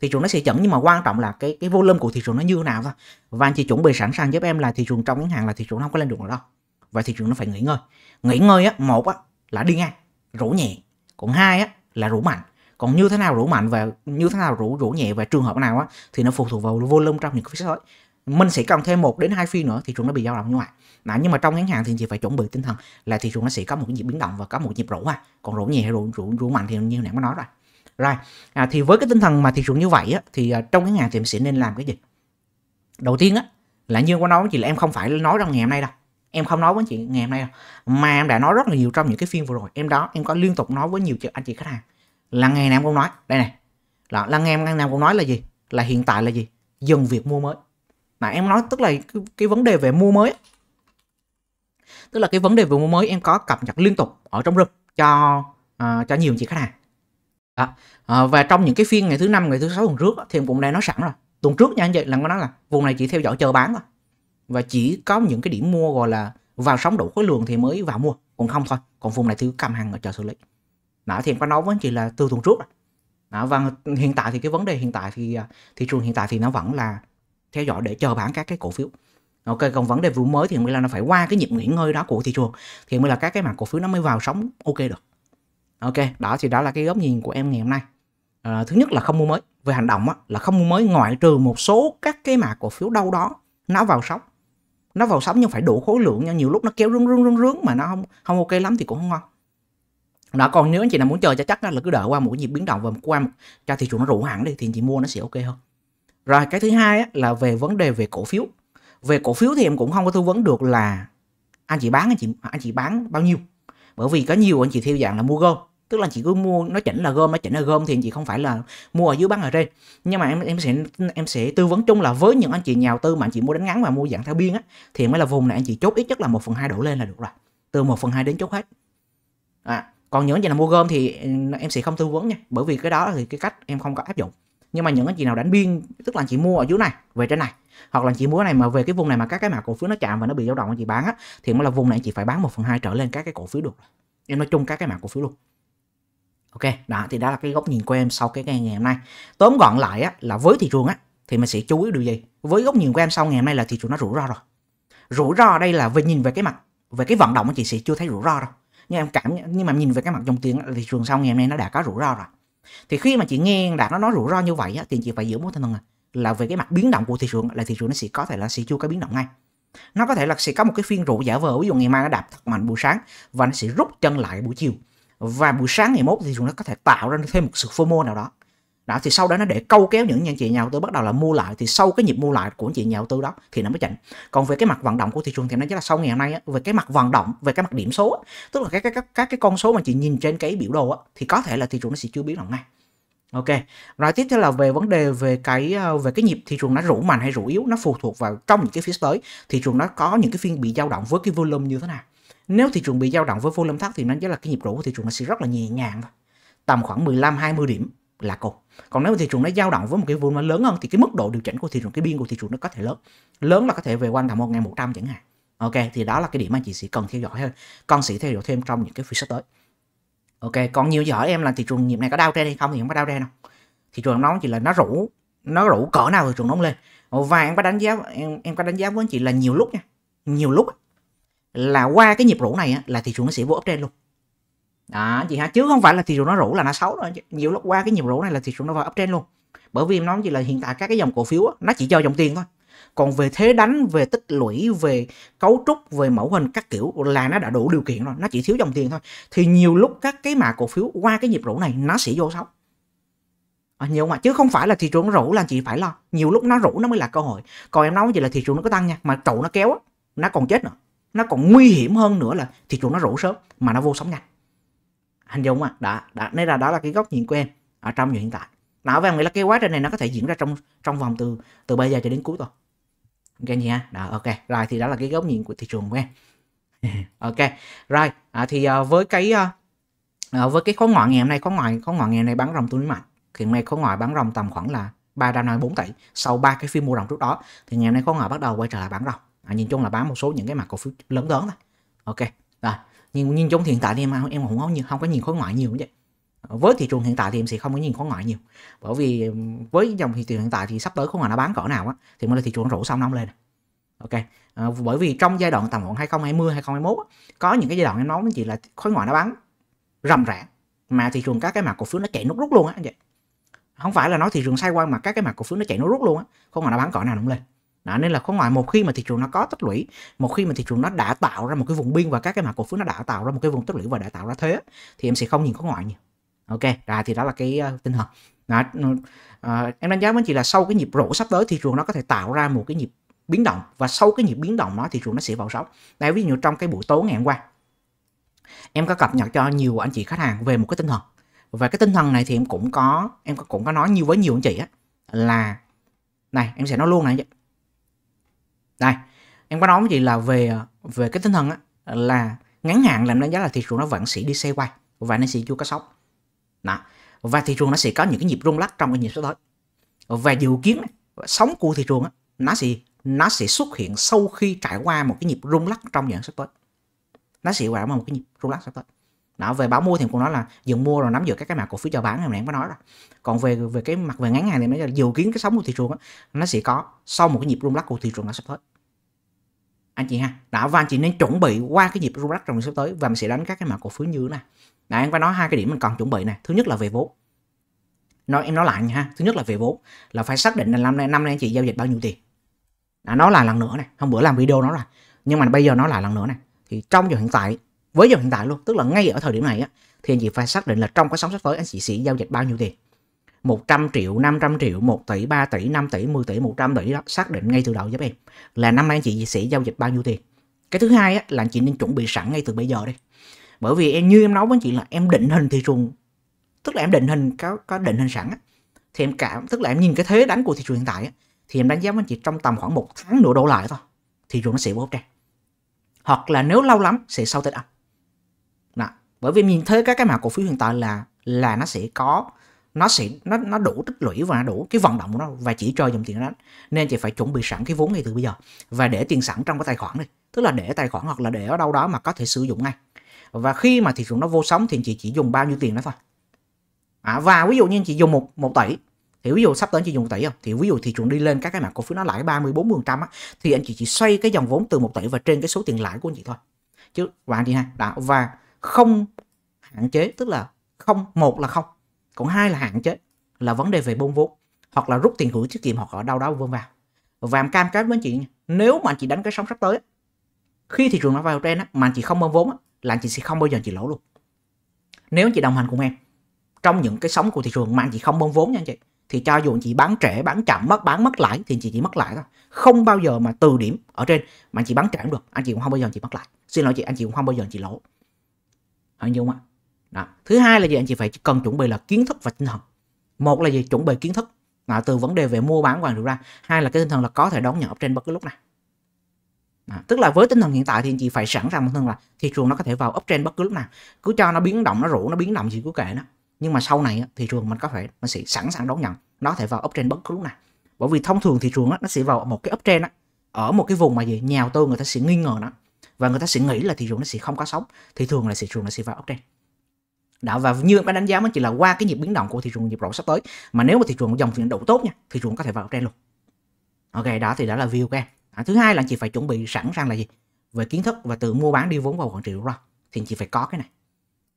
thị trường nó sẽ chững nhưng mà quan trọng là cái cái volume của thị trường nó như nào thôi và anh chị chuẩn bị sẵn sàng giúp em là thị trường trong ngắn hạn là thị trường không có lên được đâu và thị trường nó phải nghỉ ngơi nghỉ ngơi á một á là đi ngang rủ nhẹ còn hai á là rủ mạnh còn như thế nào rủ mạnh và như thế nào rủ rủ nhẹ và trường hợp nào á thì nó phụ thuộc vào volume trong những cái phiên tới mình sẽ cần thêm một đến hai phiên nữa thị trường nó bị dao động như vậy Đã, nhưng mà trong ngắn hạn thì chị phải chuẩn bị tinh thần là thị trường nó sẽ có một cái nhịp biến động và có một nhịp rủ ha còn rủ nhẹ hay rủ, rủ, rủ mạnh thì như nãy mới nói rồi rồi à, thì với cái tinh thần mà thị trường như vậy á, thì à, trong cái ngày thì mình sẽ nên làm cái gì đầu tiên á là như có nói với chị là em không phải nói rằng ngày hôm nay đâu em không nói với chị ngày hôm nay đâu mà em đã nói rất là nhiều trong những cái phiên vừa rồi em đó em có liên tục nói với nhiều chị, anh chị khách hàng là ngày nào em cũng nói đây này là, là ngày, ngày nào cũng nói là gì là hiện tại là gì dừng việc mua mới mà em nói tức là cái, cái vấn đề về mua mới tức là cái vấn đề về mua mới em có cập nhật liên tục ở trong room cho uh, cho nhiều chị khách hàng đó. À, và trong những cái phiên ngày thứ năm ngày thứ sáu tuần trước thì em cũng đã nói sẵn rồi tuần trước nha anh chị là có nói là vùng này chỉ theo dõi chờ bán thôi và chỉ có những cái điểm mua gọi là vào sóng đủ khối lượng thì mới vào mua còn không thôi còn vùng này thì cầm hàng ở chờ xử lý đó thì em có nói với anh chị là từ tuần trước rồi. đó, và hiện tại thì cái vấn đề hiện tại thì à, thị trường hiện tại thì nó vẫn là theo dõi để chờ bán các cái cổ phiếu ok còn vấn đề vụ mới thì mới là nó phải qua cái nhịp nghỉ ngơi đó của thị trường thì mới là các cái mặt cổ phiếu nó mới vào sóng ok được ok đó thì đó là cái góc nhìn của em ngày hôm nay à, thứ nhất là không mua mới về hành động á, là không mua mới ngoại trừ một số các cái mã cổ phiếu đâu đó nó vào sóng nó vào sóng nhưng phải đủ khối lượng nha nhiều lúc nó kéo rung rung rung rung mà nó không không ok lắm thì cũng không ngon đó còn nếu anh chị nào muốn chờ cho chắc là cứ đợi qua một nhịp biến động và qua một, cho thị trường nó rủ hẳn đi thì chị mua nó sẽ ok hơn rồi cái thứ hai á, là về vấn đề về cổ phiếu về cổ phiếu thì em cũng không có tư vấn được là anh chị bán anh chị anh chị bán bao nhiêu bởi vì có nhiều anh chị theo dạng là mua gom tức là chị cứ mua nó chỉnh là gom nó chỉnh là gom thì chị không phải là mua ở dưới bán ở trên nhưng mà em em sẽ em sẽ tư vấn chung là với những anh chị nhà đầu tư mà anh chị mua đánh ngắn và mua dạng theo biên á thì mới là vùng này anh chị chốt ít nhất là một phần hai đổ lên là được rồi từ một phần hai đến chốt hết à, còn những anh chị nào mua gom thì ừ, em sẽ không tư vấn nha bởi vì cái đó thì cái cách em không có áp dụng nhưng mà những anh chị nào đánh biên tức là anh chị mua ở dưới này về trên này hoặc là anh chị mua này mà về cái vùng này mà các cái mã cổ phiếu nó chạm và nó bị dao động anh chị bán á thì mới là vùng này anh chị phải bán một phần hai trở lên các cái cổ phiếu được em nói chung các cái mã cổ phiếu luôn ok đó thì đó là cái góc nhìn của em sau cái ngày ngày hôm nay tóm gọn lại á, là với thị trường á thì mình sẽ chú ý điều gì với góc nhìn của em sau ngày hôm nay là thị trường nó rủi ro rồi rủi ro ở đây là về nhìn về cái mặt về cái vận động chị sẽ chưa thấy rủi ro đâu nhưng em cảm nhưng mà nhìn về cái mặt dòng tiền thị trường sau ngày hôm nay nó đã có rủi ro rồi thì khi mà chị nghe đã nó nói rủi ro như vậy á, thì chị phải giữ mối thân thần là về cái mặt biến động của thị trường là thị trường nó sẽ có thể là sẽ chưa có biến động ngay nó có thể là sẽ có một cái phiên rượu giả vờ ví dụ ngày mai nó đạp thật mạnh buổi sáng và nó sẽ rút chân lại buổi chiều và buổi sáng ngày mốt thì nó có thể tạo ra thêm một sự FOMO nào đó đó thì sau đó nó để câu kéo những nhà chị nhà đầu tư bắt đầu là mua lại thì sau cái nhịp mua lại của chị nhà đầu tư đó thì nó mới chỉnh còn về cái mặt vận động của thị trường thì nó chắc là sau ngày hôm nay á, về cái mặt vận động về cái mặt điểm số á, tức là các cái các, các cái con số mà chị nhìn trên cái biểu đồ á, thì có thể là thị trường nó sẽ chưa biến động ngay ok rồi tiếp theo là về vấn đề về cái ờ, về cái nhịp thị trường nó rủ mạnh hay rủ yếu nó phụ thuộc vào trong những cái phiên tới thị trường nó có những cái phiên bị dao động với cái volume như thế nào nếu thị trường bị dao động với volume thấp thì nó rất là cái nhịp rũ của thị trường nó sẽ rất là nhẹ nhàng thôi tầm khoảng 15 20 điểm là cùng còn nếu thị trường nó dao động với một cái volume lớn hơn thì cái mức độ điều chỉnh của thị trường cái biên của thị trường nó có thể lớn lớn là có thể về quanh tầm 1.100 chẳng hạn ok thì đó là cái điểm anh chị sẽ cần theo dõi hơn con sẽ theo dõi thêm trong những cái phiên sắp tới ok còn nhiều giờ em là thị trường nhịp này có đau tre hay không thì không có đau tre đâu thị trường nó chỉ là nó rủ nó rủ cỡ nào thị trường nó lên và em có đánh giá em em có đánh giá với anh chị là nhiều lúc nha nhiều lúc là qua cái nhịp rũ này á, là thị trường nó sẽ vô uptrend luôn đó chị ha chứ không phải là thị trường nó rũ là nó xấu đâu. nhiều lúc qua cái nhịp rũ này là thị trường nó vào uptrend luôn bởi vì em nói chỉ là hiện tại các cái dòng cổ phiếu á, nó chỉ cho dòng tiền thôi còn về thế đánh về tích lũy về cấu trúc về mẫu hình các kiểu là nó đã đủ điều kiện rồi nó chỉ thiếu dòng tiền thôi thì nhiều lúc các cái mã cổ phiếu qua cái nhịp rũ này nó sẽ vô sóng à, nhiều mà chứ không phải là thị trường nó rủ là chị phải lo nhiều lúc nó rủ nó mới là cơ hội còn em nói gì là thị trường nó có tăng nha mà trụ nó kéo nó còn chết nữa nó còn nguy hiểm hơn nữa là thị trường nó rủ sớm mà nó vô sóng nhanh hình dung à đã đã nên là đó là cái góc nhìn của em ở trong hiện tại đó và em nghĩ là cái quá trình này nó có thể diễn ra trong trong vòng từ từ bây giờ cho đến cuối tuần ok nha. đó ok rồi thì đó là cái góc nhìn của thị trường của em ok rồi à, thì à, với cái à, à với cái khối ngoại ngày hôm nay khối ngoại khối ngoại ngày hôm nay bán rồng tương đối mạnh hiện nay khối ngoại bán rồng tầm khoảng là ba 354 tỷ sau ba cái phiên mua rồng trước đó thì ngày hôm nay khối ngoại bắt đầu quay trở lại bán rồng à, nhìn chung là bán một số những cái mặt cổ phiếu lớn lớn thôi ok rồi nhưng nhìn chung hiện tại thì em em cũng không không có nhìn khối ngoại nhiều như vậy với thị trường hiện tại thì em sẽ không có nhìn khối ngoại nhiều bởi vì với dòng thị trường hiện tại thì sắp tới khối ngoại nó bán cỡ nào á thì mới là thị trường nó rủ xong năm lên ok à, bởi vì trong giai đoạn tầm khoảng 2020 2021 có những cái giai đoạn em nói với chị là khối ngoại nó bán rầm rã mà thị trường các cái mặt cổ phiếu nó chạy nút rút luôn á anh chị không phải là nói thị trường sai qua mà các cái mặt cổ phiếu nó chạy nút rút luôn á không ngoại nó bán cỡ nào nó lên đó, nên là khối ngoại một khi mà thị trường nó có tích lũy một khi mà thị trường nó đã tạo ra một cái vùng biên và các cái mặt cổ phiếu nó đã tạo ra một cái vùng tích lũy và đã tạo ra thế thì em sẽ không nhìn có ngoại nhiều ok rồi thì đó là cái uh, tinh thần đó, uh, em đánh giá với chị là sau cái nhịp rổ sắp tới thị trường nó có thể tạo ra một cái nhịp biến động và sau cái nhịp biến động đó thị trường nó sẽ vào sóng đây ví dụ trong cái buổi tối ngày hôm qua em có cập nhật cho nhiều anh chị khách hàng về một cái tinh thần và cái tinh thần này thì em cũng có em cũng có nói nhiều với nhiều anh chị á là này em sẽ nói luôn này đây em có nói với chị là về về cái tinh thần á, là ngắn hạn làm đánh giá là thị trường nó vẫn sẽ đi xe quay và nó sẽ chưa có sốc đó. và thị trường nó sẽ có những cái nhịp rung lắc trong cái nhịp sắp tới và dự kiến sóng của thị trường á, nó sẽ nó sẽ xuất hiện sau khi trải qua một cái nhịp rung lắc trong những sắp tới nó sẽ qua một cái nhịp rung lắc sắp tới đó về báo mua thì cũng nói là dừng mua rồi nắm giữ các cái mặt cổ phiếu chào bán này em có nói rồi còn về về cái mặt về ngắn hạn thì nó là dự kiến cái sóng của thị trường đó, nó sẽ có sau một cái nhịp rung lắc của thị trường nó sắp tới anh chị ha đã và anh chị nên chuẩn bị qua cái nhịp rung lắc trong sắp tới và mình sẽ đánh các cái mặt cổ phiếu như thế này đã em phải nói hai cái điểm mình cần chuẩn bị này thứ nhất là về vốn nói em nói lại nha thứ nhất là về vốn là phải xác định là năm nay năm nay anh chị giao dịch bao nhiêu tiền đã nói lại lần nữa này hôm bữa làm video nó rồi nhưng mà bây giờ nói lại lần nữa này thì trong giờ hiện tại với giờ hiện tại luôn tức là ngay ở thời điểm này á thì anh chị phải xác định là trong cái sóng sắp tới anh chị sẽ giao dịch bao nhiêu tiền 100 triệu, 500 triệu, 1 tỷ, 3 tỷ, 5 tỷ, 10 tỷ, 100 tỷ đó xác định ngay từ đầu giúp em là năm nay anh chị sẽ giao dịch bao nhiêu tiền cái thứ hai á, là anh chị nên chuẩn bị sẵn ngay từ bây giờ đi bởi vì em như em nói với anh chị là em định hình thị trường tức là em định hình có có định hình sẵn á, thì em cảm tức là em nhìn cái thế đánh của thị trường hiện tại á, thì em đánh giá với anh chị trong tầm khoảng một tháng nửa đổ lại thôi thị trường nó sẽ bóp ra hoặc là nếu lâu lắm sẽ sau tết âm bởi vì nhìn thấy các cái mã cổ phiếu hiện tại là là nó sẽ có nó sẽ nó nó đủ tích lũy và nó đủ cái vận động của nó và chỉ cho dòng tiền đó nên chị phải chuẩn bị sẵn cái vốn ngay từ bây giờ và để tiền sẵn trong cái tài khoản này tức là để tài khoản hoặc là để ở đâu đó mà có thể sử dụng ngay và khi mà thị trường nó vô sóng thì chị chỉ dùng bao nhiêu tiền đó thôi à, và ví dụ như chị dùng một một tỷ thì ví dụ sắp tới chị dùng 1 tỷ không thì ví dụ thị trường đi lên các cái mã cổ phiếu nó lãi 30 phần trăm thì anh chị chỉ xoay cái dòng vốn từ 1 tỷ và trên cái số tiền lãi của anh chị thôi chứ bạn chị ha đó và không hạn chế tức là không một là không còn hai là hạn chế là vấn đề về bôn vốn hoặc là rút tiền gửi tiết kiệm hoặc ở đâu đó vươn vào và em cam kết với anh chị nếu mà anh chị đánh cái sóng sắp tới khi thị trường nó vào trên mà anh chị không bơm vốn là anh chị sẽ không bao giờ chị lỗ luôn nếu anh chị đồng hành cùng em trong những cái sóng của thị trường mà anh chị không bơm vốn nha anh chị thì cho dù anh chị bán trẻ bán chậm mất bán mất lãi thì anh chị chỉ mất lãi thôi không bao giờ mà từ điểm ở trên mà anh chị bán trễ cũng được anh chị cũng không bao giờ anh chị mất lãi xin lỗi chị anh chị cũng không bao giờ anh chị lỗ anh dung ạ đó. thứ hai là gì anh chị phải cần chuẩn bị là kiến thức và tinh thần một là gì chuẩn bị kiến thức đó, từ vấn đề về mua bán vàng rượu ra hai là cái tinh thần là có thể đón nhận trên bất cứ lúc nào À, tức là với tinh thần hiện tại thì anh chị phải sẵn sàng một thân là thị trường nó có thể vào uptrend bất cứ lúc nào cứ cho nó biến động nó rủ nó biến động gì cứ kệ nó nhưng mà sau này thị trường mình có thể mình sẽ sẵn sàng đón nhận nó có thể vào uptrend bất cứ lúc nào bởi vì thông thường thị trường nó sẽ vào một cái uptrend đó, ở một cái vùng mà gì nhà đầu tư người ta sẽ nghi ngờ nó và người ta sẽ nghĩ là thị trường nó sẽ không có sóng thì thường là thị trường nó sẽ vào uptrend đó và như em đã đánh giá mới chỉ là qua cái nhịp biến động của thị trường nhịp độ sắp tới mà nếu mà thị trường dòng tiền đủ tốt nha thị trường có thể vào uptrend luôn ok đó thì đó là view của em à, thứ hai là chị phải chuẩn bị sẵn sàng là gì về kiến thức và từ mua bán đi vốn vào quản trị rồi thì chị phải có cái này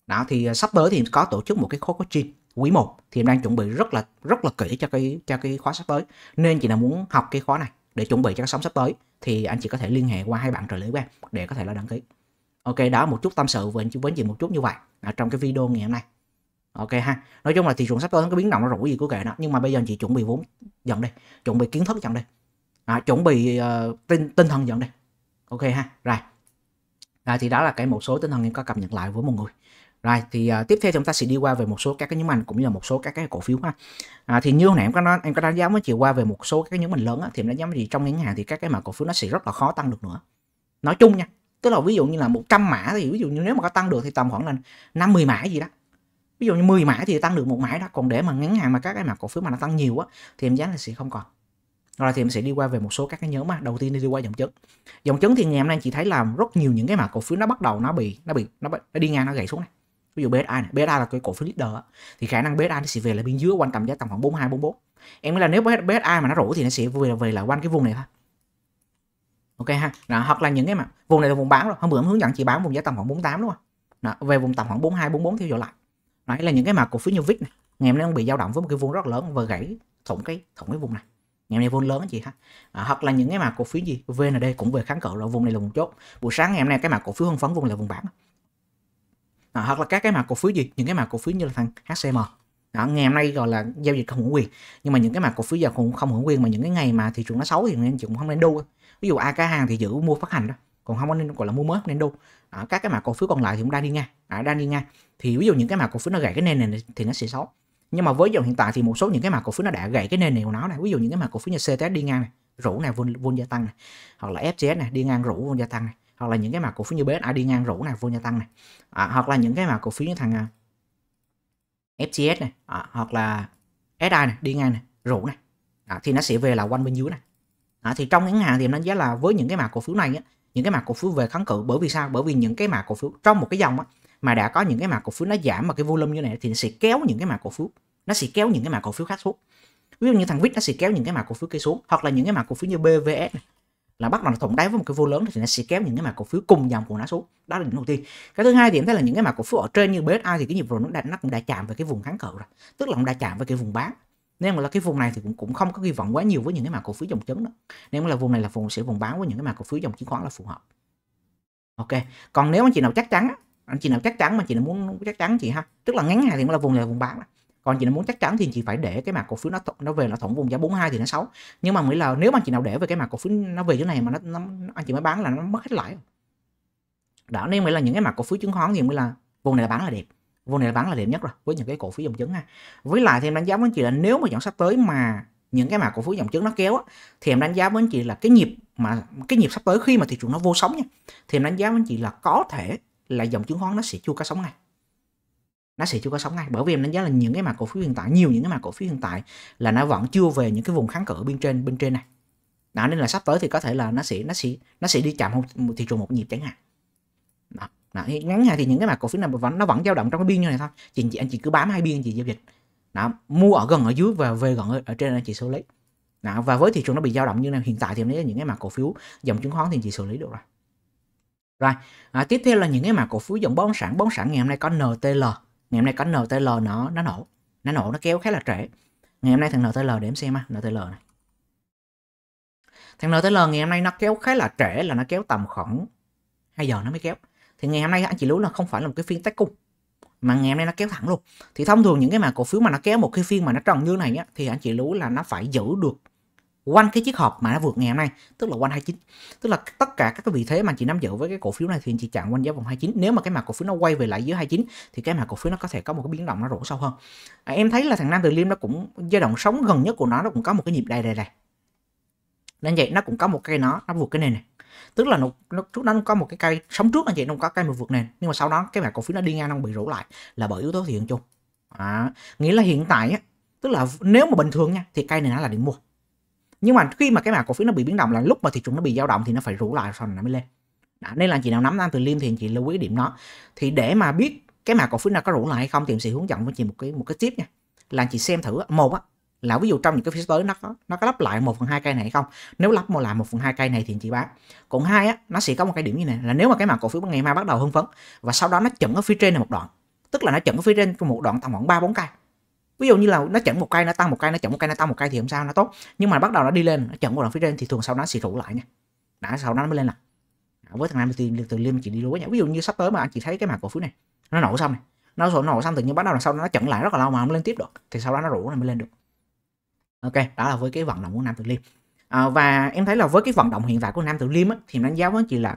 đó thì à, sắp tới thì có tổ chức một cái khóa coaching quý 1 thì em đang chuẩn bị rất là rất là kỹ cho cái cho cái khóa sắp tới nên chị là muốn học cái khóa này để chuẩn bị cho các sóng sắp tới thì anh chị có thể liên hệ qua hai bạn trợ lý của em để có thể là đăng ký ok đó một chút tâm sự về với chị một chút như vậy ở à, trong cái video ngày hôm nay ok ha nói chung là thị trường sắp tới nó có biến động nó rủi gì của kệ nó nhưng mà bây giờ chị chuẩn bị vốn dần đây chuẩn bị kiến thức dần đây à, chuẩn bị uh, tinh tinh thần dần đây ok ha rồi à, thì đó là cái một số tinh thần em có cập nhật lại với mọi người rồi thì uh, tiếp theo chúng ta sẽ đi qua về một số các cái nhóm ngành cũng như là một số các cái cổ phiếu ha. À, thì như hồi nãy em có nói em có đánh giá mới chiều qua về một số các cái nhóm ngành lớn á, thì em đánh giá gì trong ngắn hạn thì các cái mã cổ phiếu nó sẽ rất là khó tăng được nữa. Nói chung nha, tức là ví dụ như là 100 mã thì ví dụ như nếu mà có tăng được thì tầm khoảng là 50 mã gì đó. Ví dụ như 10 mã thì tăng được một mã đó, còn để mà ngắn hạn mà các cái mã cổ phiếu mà nó tăng nhiều á thì em giá là sẽ không còn. Rồi thì em sẽ đi qua về một số các cái nhóm mà đầu tiên đi qua dòng chứng. Dòng chứng thì ngày hôm nay chị thấy là rất nhiều những cái mã cổ phiếu nó bắt đầu nó bị nó bị nó, bị, nó đi ngang nó gãy xuống này ví dụ BSI này, BSI là cái cổ phiếu leader thì khả năng BSI nó sẽ về là bên dưới quanh tầm giá tầm khoảng 42 44. Em nghĩ là nếu BSI mà nó rủ thì nó sẽ về về là quanh cái vùng này thôi. Ok ha. Đó, hoặc là những cái mà vùng này là vùng bán rồi, hôm bữa em hướng dẫn chị bán vùng giá tầm khoảng 48 đúng không? Đó, về vùng tầm khoảng 42 44 theo dõi lại. Đấy là những cái mà cổ phiếu như VIX này, ngày hôm nay ông bị dao động với một cái vùng rất lớn và gãy thủng cái thủng cái vùng này ngày hôm nay vốn lớn chị ha à, hoặc là những cái mà cổ phiếu gì VND cũng về kháng cự rồi vùng này là vùng chốt buổi sáng ngày hôm nay cái mà cổ phiếu hưng phấn vùng là vùng bảng à, hoặc là các cái mã cổ phiếu gì những cái mã cổ phiếu như là thằng HCM đó, ngày hôm nay gọi là giao dịch không hưởng quyền nhưng mà những cái mã cổ phiếu giờ cũng không hưởng quyền mà những cái ngày mà thị trường nó xấu thì anh chị cũng không nên đu ví dụ AK hàng thì giữ mua phát hành đó còn không có nên gọi là mua mới nên đu đó, ờ, các cái mã cổ phiếu còn lại thì cũng đang đi ngang ờ, đang đi ngang thì ví dụ những cái mã cổ phiếu nó gãy cái nền này thì nó sẽ xấu nhưng mà với dòng hiện tại thì một số những cái mã cổ phiếu nó đã gãy cái nền này của nó này ví dụ những cái mã cổ phiếu như CTS đi ngang này rủ này vun vun gia tăng này hoặc là FGS này đi ngang rủ vun gia tăng này hoặc là những cái mặt cổ phiếu như BSA đi ngang rũ này vô nhà tăng này à, hoặc là những cái mặt cổ phiếu như thằng FTS này à, hoặc là SI này đi ngang này rũ này à, thì nó sẽ về là quanh bên dưới này à, thì trong ngắn hạn thì đánh giá là với những cái mặt cổ phiếu này á, những cái mặt cổ phiếu về kháng cự bởi vì sao bởi vì những cái mặt cổ phiếu trong một cái dòng á, mà đã có những cái mặt cổ phiếu nó giảm mà cái volume như này thì nó sẽ kéo những cái mặt cổ phiếu nó sẽ kéo những cái mặt cổ phiếu khác xuống ví dụ như thằng vix nó sẽ kéo những cái mặt cổ phiếu kia xuống hoặc là những cái mặt cổ phiếu như bvs này, là bắt đầu thủng đáy với một cái vô lớn thì nó sẽ kéo những cái mã cổ phiếu cùng dòng của nó xuống đó là những đầu tiên cái thứ hai thì em thấy là những cái mã cổ phiếu ở trên như BSI thì cái nhịp rồi nó đã nó cũng đã chạm về cái vùng kháng cự rồi tức là cũng đã chạm về cái vùng bán nên là cái vùng này thì cũng cũng không có kỳ vọng quá nhiều với những cái mã cổ phiếu dòng chứng đó nên là vùng này là vùng sẽ vùng bán với những cái mã cổ phiếu dòng chứng khoán là phù hợp ok còn nếu anh chị nào chắc chắn anh chị nào chắc chắn mà chị nào muốn chắc chắn chị ha tức là ngắn hạn thì cũng là vùng này là vùng bán còn chị nào muốn chắc chắn thì chị phải để cái mặt cổ phiếu nó nó về nó thủng vùng giá 42 thì nó xấu nhưng mà nghĩ là nếu mà chị nào để về cái mặt cổ phiếu nó về chỗ này mà nó, nó, anh chị mới bán là nó mất hết lãi đó nên mới là những cái mặt cổ phiếu chứng khoán thì mới là vùng này là bán là đẹp vùng này là bán là đẹp nhất rồi với những cái cổ phiếu dòng chứng ha với lại thì em đánh giá với anh chị là nếu mà dòng sắp tới mà những cái mặt cổ phiếu dòng chứng nó kéo á, thì em đánh giá với anh chị là cái nhịp mà cái nhịp sắp tới khi mà thị trường nó vô sóng nha thì em đánh giá với anh chị là có thể là dòng chứng khoán nó sẽ chua cá sống ngay nó sẽ chưa có sóng ngay bởi vì em đánh giá là những cái mã cổ phiếu hiện tại nhiều những cái mã cổ phiếu hiện tại là nó vẫn chưa về những cái vùng kháng cự bên trên bên trên này đó nên là sắp tới thì có thể là nó sẽ nó sẽ nó sẽ đi chạm một thị trường một nhịp chẳng hạn đó, đó. ngắn hạn thì những cái mã cổ phiếu này vẫn nó vẫn dao động trong cái biên như này thôi chị, chị anh chị cứ bám hai biên chị giao dịch đó mua ở gần ở dưới và về gần ở, ở trên anh chị xử lý đó. và với thị trường nó bị dao động như này hiện tại thì em những cái mã cổ phiếu dòng chứng khoán thì chị xử lý được rồi rồi à, tiếp theo là những cái mã cổ phiếu dòng bất động sản bất động sản ngày hôm nay có NTL ngày hôm nay có NTL nó nó nổ nó nổ nó kéo khá là trễ ngày hôm nay thằng NTL để em xem ha NTL này thằng NTL ngày hôm nay nó kéo khá là trễ là nó kéo tầm khoảng 2 giờ nó mới kéo thì ngày hôm nay anh chị lưu là không phải là một cái phiên tách cung mà ngày hôm nay nó kéo thẳng luôn thì thông thường những cái mà cổ phiếu mà nó kéo một cái phiên mà nó tròn như này á thì anh chị lưu là nó phải giữ được quanh cái chiếc hộp mà nó vượt ngày hôm nay tức là quanh 29 tức là tất cả các cái vị thế mà chị nắm giữ với cái cổ phiếu này thì chị chặn quanh giá vòng 29 nếu mà cái mặt cổ phiếu nó quay về lại dưới 29 thì cái mặt cổ phiếu nó có thể có một cái biến động nó rũ sâu hơn à, em thấy là thằng Nam Từ Liêm nó cũng giai đoạn sống gần nhất của nó nó cũng có một cái nhịp đầy đầy đầy nên vậy nó cũng có một cây nó nó vượt cái nền này tức là nó, nó trước đó nó có một cái cây sống trước anh chị nó có cây mà vượt nền nhưng mà sau đó cái mặt cổ phiếu nó đi ngang nó bị rũ lại là bởi yếu tố thị trường chung à, nghĩa là hiện tại á, tức là nếu mà bình thường nha thì cây này nó là điểm mua nhưng mà khi mà cái mã cổ phiếu nó bị biến động là lúc mà thị trường nó bị dao động thì nó phải rũ lại xong này nó mới lên đó, nên là chị nào nắm đang Từ Liêm thì chị lưu ý điểm đó thì để mà biết cái mã cổ phiếu nào có rũ lại hay không thì em sẽ hướng dẫn với chị một cái một cái tip nha là chị xem thử một á là ví dụ trong những cái phiên tới nó có nó có lắp lại một phần hai cây này hay không nếu lắp mà lại một phần hai cây này thì chị bán còn hai á nó sẽ có một cái điểm như này là nếu mà cái mã cổ phiếu ngày mai bắt đầu hưng phấn và sau đó nó chững ở phía trên này một đoạn tức là nó chững ở phía trên một đoạn tầm khoảng ba bốn cây ví dụ như là nó chẩn một cây nó tăng một cây nó chẩn một cây nó tăng một cây thì không sao nó tốt nhưng mà bắt đầu nó đi lên nó chẩn một đoạn phía trên thì thường sau nó xì rủ lại nha đã sau đó nó mới lên là với thằng nam thì từ liêm chị đi lúa nha ví dụ như sắp tới mà anh chị thấy cái mã cổ phiếu này nó nổ xong này nó rồi nổ xong tự nhiên bắt đầu là sau nó chẩn lại rất là lâu mà không lên tiếp được thì sau đó nó rủ này mới lên được ok đó là với cái vận động của nam tự liêm à, và em thấy là với cái vận động hiện tại của nam tự liêm á, thì đánh giá với anh chị là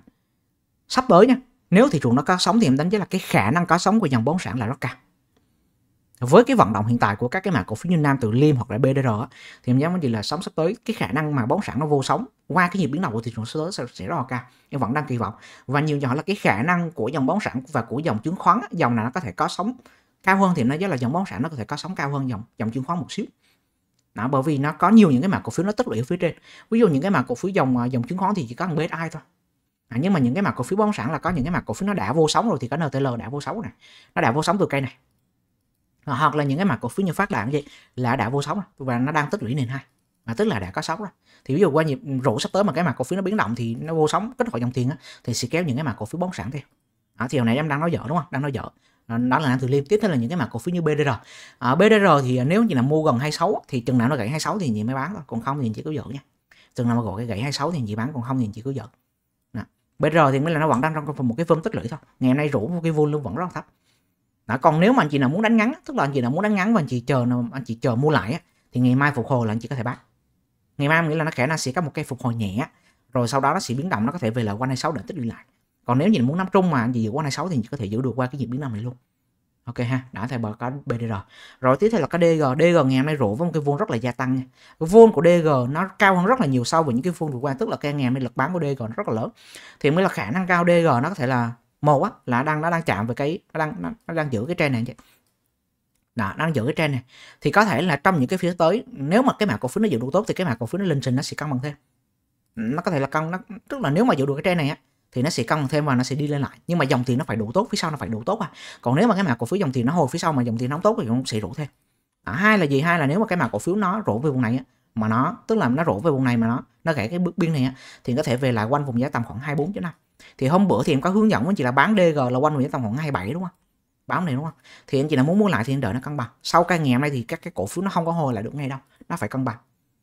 sắp tới nha nếu thị trường nó có sống thì em đánh giá là cái khả năng có sống của dòng bất sản là rất cao với cái vận động hiện tại của các cái mã cổ phiếu như Nam từ Liêm hoặc là BDR thì em dám nói gì là sóng sắp tới cái khả năng mà bóng sản nó vô sóng qua cái nhịp biến động của thị trường sắp tới sẽ rất là cao em vẫn đang kỳ vọng và nhiều nhỏ là cái khả năng của dòng bóng sản và của dòng chứng khoán dòng nào nó có thể có sóng cao hơn thì nó rất là dòng bóng sản nó có thể có sóng cao hơn dòng dòng chứng khoán một xíu đó, bởi vì nó có nhiều những cái mã cổ phiếu nó tích lũy ở phía trên ví dụ những cái mã cổ phiếu dòng à, dòng chứng khoán thì chỉ có thằng BSI thôi à, nhưng mà những cái mã cổ phiếu bóng sản là có những cái mã cổ phiếu nó đã vô sóng rồi thì có NTL đã vô sóng này nó đã vô sóng từ cây này Ờ, hoặc là những cái mặt cổ phiếu như phát đạn vậy là đã vô sóng rồi và nó đang tích lũy nền hai mà tức là đã có sóng rồi thì ví dụ qua nhịp ừ, rủ sắp tới mà cái mặt cổ phiếu nó biến động thì nó vô sóng kết hợp dòng tiền á thì sẽ kéo những cái mặt cổ phiếu bóng sản theo đó, thì hồi này em đang nói dở đúng không đang nói dở đó là Nam Từ Liêm tiếp theo là những cái mặt cổ phiếu như BDR à, ờ, BDR thì nếu như là mua gần 26 thì chừng nào nó gãy 26 thì chị mới bán thôi còn không thì chỉ cứ giữ nha chừng nào mà gọi cái gãy 26 thì chị bán còn không thì chị cứ giữ BDR thì mới là nó vẫn đang trong một cái phân tích lũy thôi ngày hôm nay rủ một cái volume vẫn rất là thấp đó, còn nếu mà anh chị nào muốn đánh ngắn tức là anh chị nào muốn đánh ngắn và anh chị chờ anh chị chờ mua lại thì ngày mai phục hồi là anh chị có thể bắt ngày mai nghĩ là nó khả năng sẽ có một cái phục hồi nhẹ rồi sau đó nó sẽ biến động nó có thể về là quanh 26 để tích lũy lại còn nếu nhìn muốn nắm trung mà anh chị giữ quanh 26 thì anh chị có thể giữ được qua cái nhịp biến động này luôn ok ha đã thầy bờ có BDR rồi tiếp theo là cái DG DG ngày hôm nay rủ với một cái vuông rất là gia tăng nha cái vuông của DG nó cao hơn rất là nhiều so với những cái vuông vừa qua tức là cái ngày hôm nay lực bán của DG nó rất là lớn thì mới là khả năng cao DG nó có thể là một á là đang nó đang chạm về cái nó đang nó đang giữ cái trend này chứ đó, đang giữ cái trend này thì có thể là trong những cái phía tới nếu mà cái mã cổ phiếu nó giữ đủ tốt thì cái mã cổ phiếu nó lên trình nó sẽ cân bằng thêm nó có thể là cân nó tức là nếu mà giữ được cái trend này á thì nó sẽ cân bằng thêm và nó sẽ đi lên lại nhưng mà dòng tiền nó phải đủ tốt phía sau nó phải đủ tốt à còn nếu mà cái mã cổ phiếu dòng tiền nó hồi phía sau mà dòng tiền nó không tốt thì cũng sẽ rủ thêm à, hai là gì hai là nếu mà cái mã cổ phiếu nó rủ về vùng này á, mà nó tức là nó rủ về vùng này mà nó nó gãy cái bước biên này á, thì có thể về lại quanh vùng giá tầm khoảng hai 24 năm thì hôm bữa thì em có hướng dẫn anh chị là bán DG là quanh Nguyễn Tâm khoảng 27 đúng không bán này đúng không thì anh chị là muốn mua lại thì anh đợi nó cân bằng sau cái ngày hôm nay thì các cái cổ phiếu nó không có hồi lại được ngay đâu nó phải cân bằng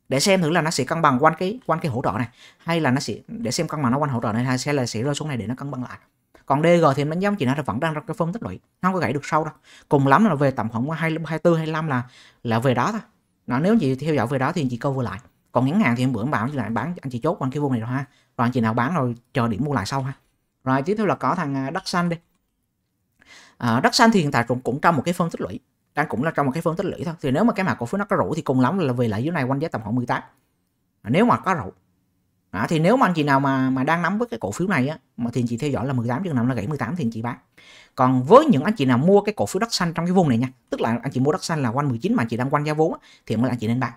để xem thử là nó sẽ cân bằng quanh cái quanh cái hỗ trợ này hay là nó sẽ để xem cân bằng nó quanh hỗ trợ này hay sẽ là sẽ rơi xuống này để nó cân bằng lại còn DG thì đánh giá chị nó vẫn đang ra cái phân tích lũy nó không có gãy được sâu đâu cùng lắm là về tầm khoảng 24 25 là là về đó thôi nó nếu chị theo dõi về đó thì chị câu vừa lại còn ngắn hàng thì em bữa em bảo chị lại bán anh chị chốt quanh cái vùng này rồi ha còn anh chị nào bán rồi chờ điểm mua lại sau ha rồi tiếp theo là có thằng à, đất xanh đi à, đất xanh thì hiện tại cũng cũng trong một cái phân tích lũy đang cũng là trong một cái phân tích lũy thôi thì nếu mà cái mã cổ phiếu nó có rủ thì cùng lắm là về lại dưới này quanh giá tầm khoảng 18 à, nếu mà có rủ à, thì nếu mà anh chị nào mà mà đang nắm với cái cổ phiếu này á mà thì anh chị theo dõi là 18 chừng nằm nó gãy 18 thì anh chị bán còn với những anh chị nào mua cái cổ phiếu đất xanh trong cái vùng này nha tức là anh chị mua đất xanh là quanh 19 mà anh chị đang quanh giá vốn á, thì mới là anh chị nên bán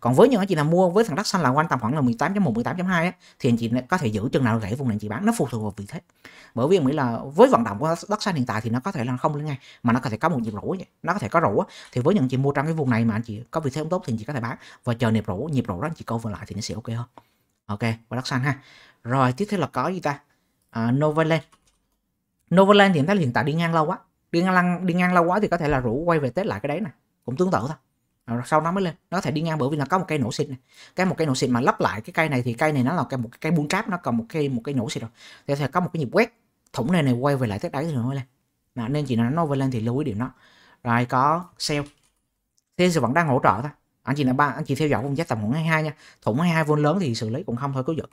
còn với những anh chị nào mua với thằng đất xanh là quanh tầm khoảng là 18.1 18.2 á thì anh chị có thể giữ chừng nào rẻ vùng này chị bán nó phụ thuộc vào vị thế bởi vì mỹ là với vận động của đất xanh hiện tại thì nó có thể là không lên ngay mà nó có thể có một nhịp rũ vậy nó có thể có rũ thì với những chị mua trong cái vùng này mà anh chị có vị thế không tốt thì anh chị có thể bán và chờ nhịp rũ nhịp rũ đó anh chị câu vừa lại thì nó sẽ ok hơn ok và đất xanh ha rồi tiếp theo là có gì ta à, Novaland Novaland thì em thấy hiện tại đi ngang lâu quá đi ngang đi ngang lâu quá thì có thể là rủ quay về tết lại cái đấy nè cũng tương tự thôi Ờ, sau nó mới lên nó có thể đi ngang bởi vì là có một cây nổ xịn này cái một cây nổ xịn mà lắp lại cái cây này thì cây này nó là cái một cây buôn tráp nó còn một cây một cây nổ xịn rồi thì sẽ có một cái nhịp quét thủng này này quay về lại tới đáy thì nó mới lên đó, nên chỉ là nó về lên thì lưu ý điểm đó rồi có sale sale vẫn đang hỗ trợ thôi anh chị là ba anh chị theo dõi vùng giá tầm khoảng 22 nha thủng 22 vôn lớn thì xử lý cũng không thôi cứ giữ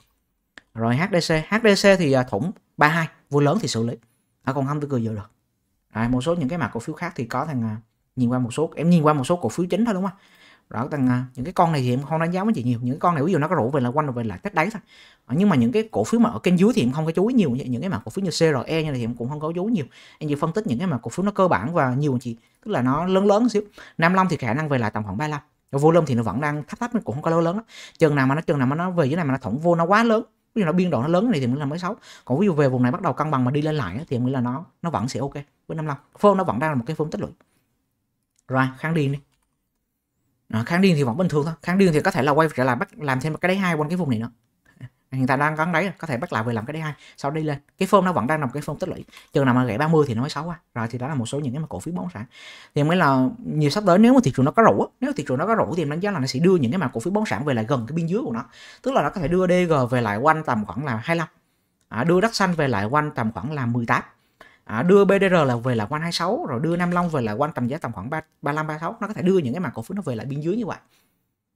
rồi HDC HDC thì à, thủng 32 vôn lớn thì xử lý nó còn không tôi cười giữ được rồi một số những cái mặt cổ phiếu khác thì có thằng à, nhìn qua một số em nhìn qua một số cổ phiếu chính thôi đúng không rõ rằng những cái con này thì em không đánh giá với chị nhiều những cái con này ví dụ nó có rủ về là quanh về là cách đáy thôi ờ, nhưng mà những cái cổ phiếu mà ở kênh dưới thì em không có chú ý nhiều những cái mà cổ phiếu như CRE như này thì em cũng không có chú ý nhiều em chỉ phân tích những cái mà cổ phiếu nó cơ bản và nhiều chị tức là nó lớn lớn xíu 55 thì khả năng về lại tầm khoảng 35 volume thì nó vẫn đang thấp thấp nó cũng không có lớn lớn chừng nào mà nó chừng nào mà nó về dưới này mà nó thủng vô nó quá lớn ví dụ nó biên độ nó lớn này thì mới là mới xấu còn ví dụ về vùng này bắt đầu cân bằng mà đi lên lại thì mình là nó nó vẫn sẽ ok với năm long phô nó vẫn đang là một cái phương tích lũy rồi kháng điên đi đó, kháng điên thì vẫn bình thường thôi kháng điên thì có thể là quay trở lại bắt làm thêm cái đấy hai quanh cái vùng này nữa hiện tại đang gắn đấy có thể bắt lại về làm cái đấy hai sau đi lên cái phơm nó vẫn đang nằm cái phơm tích lũy chừng nào mà gãy 30 thì nó mới xấu quá rồi thì đó là một số những cái mà cổ phiếu bóng sản thì mới là nhiều sắp tới nếu mà thị trường nó có rủ nếu thị trường nó có rủ thì đánh giá là nó sẽ đưa những cái mà cổ phiếu bóng sản về lại gần cái biên dưới của nó tức là nó có thể đưa DG về lại quanh tầm khoảng là 25 à, đưa đất xanh về lại quanh tầm khoảng là 18 à, đưa BDR là về là quanh 26 rồi đưa Nam Long về là quanh tầm giá tầm khoảng 3, 35 36 nó có thể đưa những cái mã cổ phiếu nó về lại biên dưới như vậy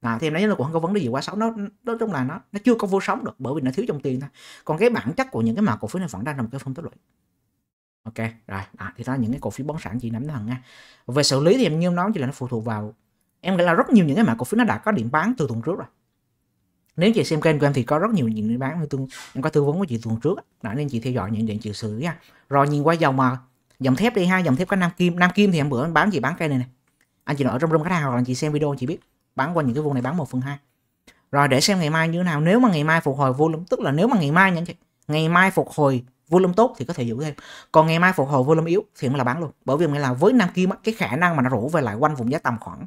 à, thì em nói nó cũng không có vấn đề gì quá xấu nó nói chung là nó nó chưa có vô sóng được bởi vì nó thiếu dòng tiền thôi còn cái bản chất của những cái mã cổ phiếu này vẫn đang nằm cái phân tích lợi. ok rồi à, thì đó những cái cổ phiếu bất sản chị nắm thằng nha về xử lý thì em như em nói chỉ là nó phụ thuộc vào em nghĩ là rất nhiều những cái mã cổ phiếu nó đã có điểm bán từ tuần trước rồi nếu chị xem kênh của em thì có rất nhiều những người bán tôi em có tư vấn với chị tuần trước đó, nên chị theo dõi những định chịu xử, nha rồi nhìn qua dòng mà dòng thép đi ha dòng thép có nam kim nam kim thì em bữa em bán chị bán cây này nè anh chị nói ở trong room khách hàng hoặc là chị xem video chị biết bán qua những cái vùng này bán 1 phần hai rồi để xem ngày mai như thế nào nếu mà ngày mai phục hồi volume tức là nếu mà ngày mai nha chị ngày mai phục hồi volume tốt thì có thể giữ thêm còn ngày mai phục hồi volume yếu thì cũng là bán luôn bởi vì là với nam kim á, cái khả năng mà nó rủ về lại quanh vùng giá tầm khoảng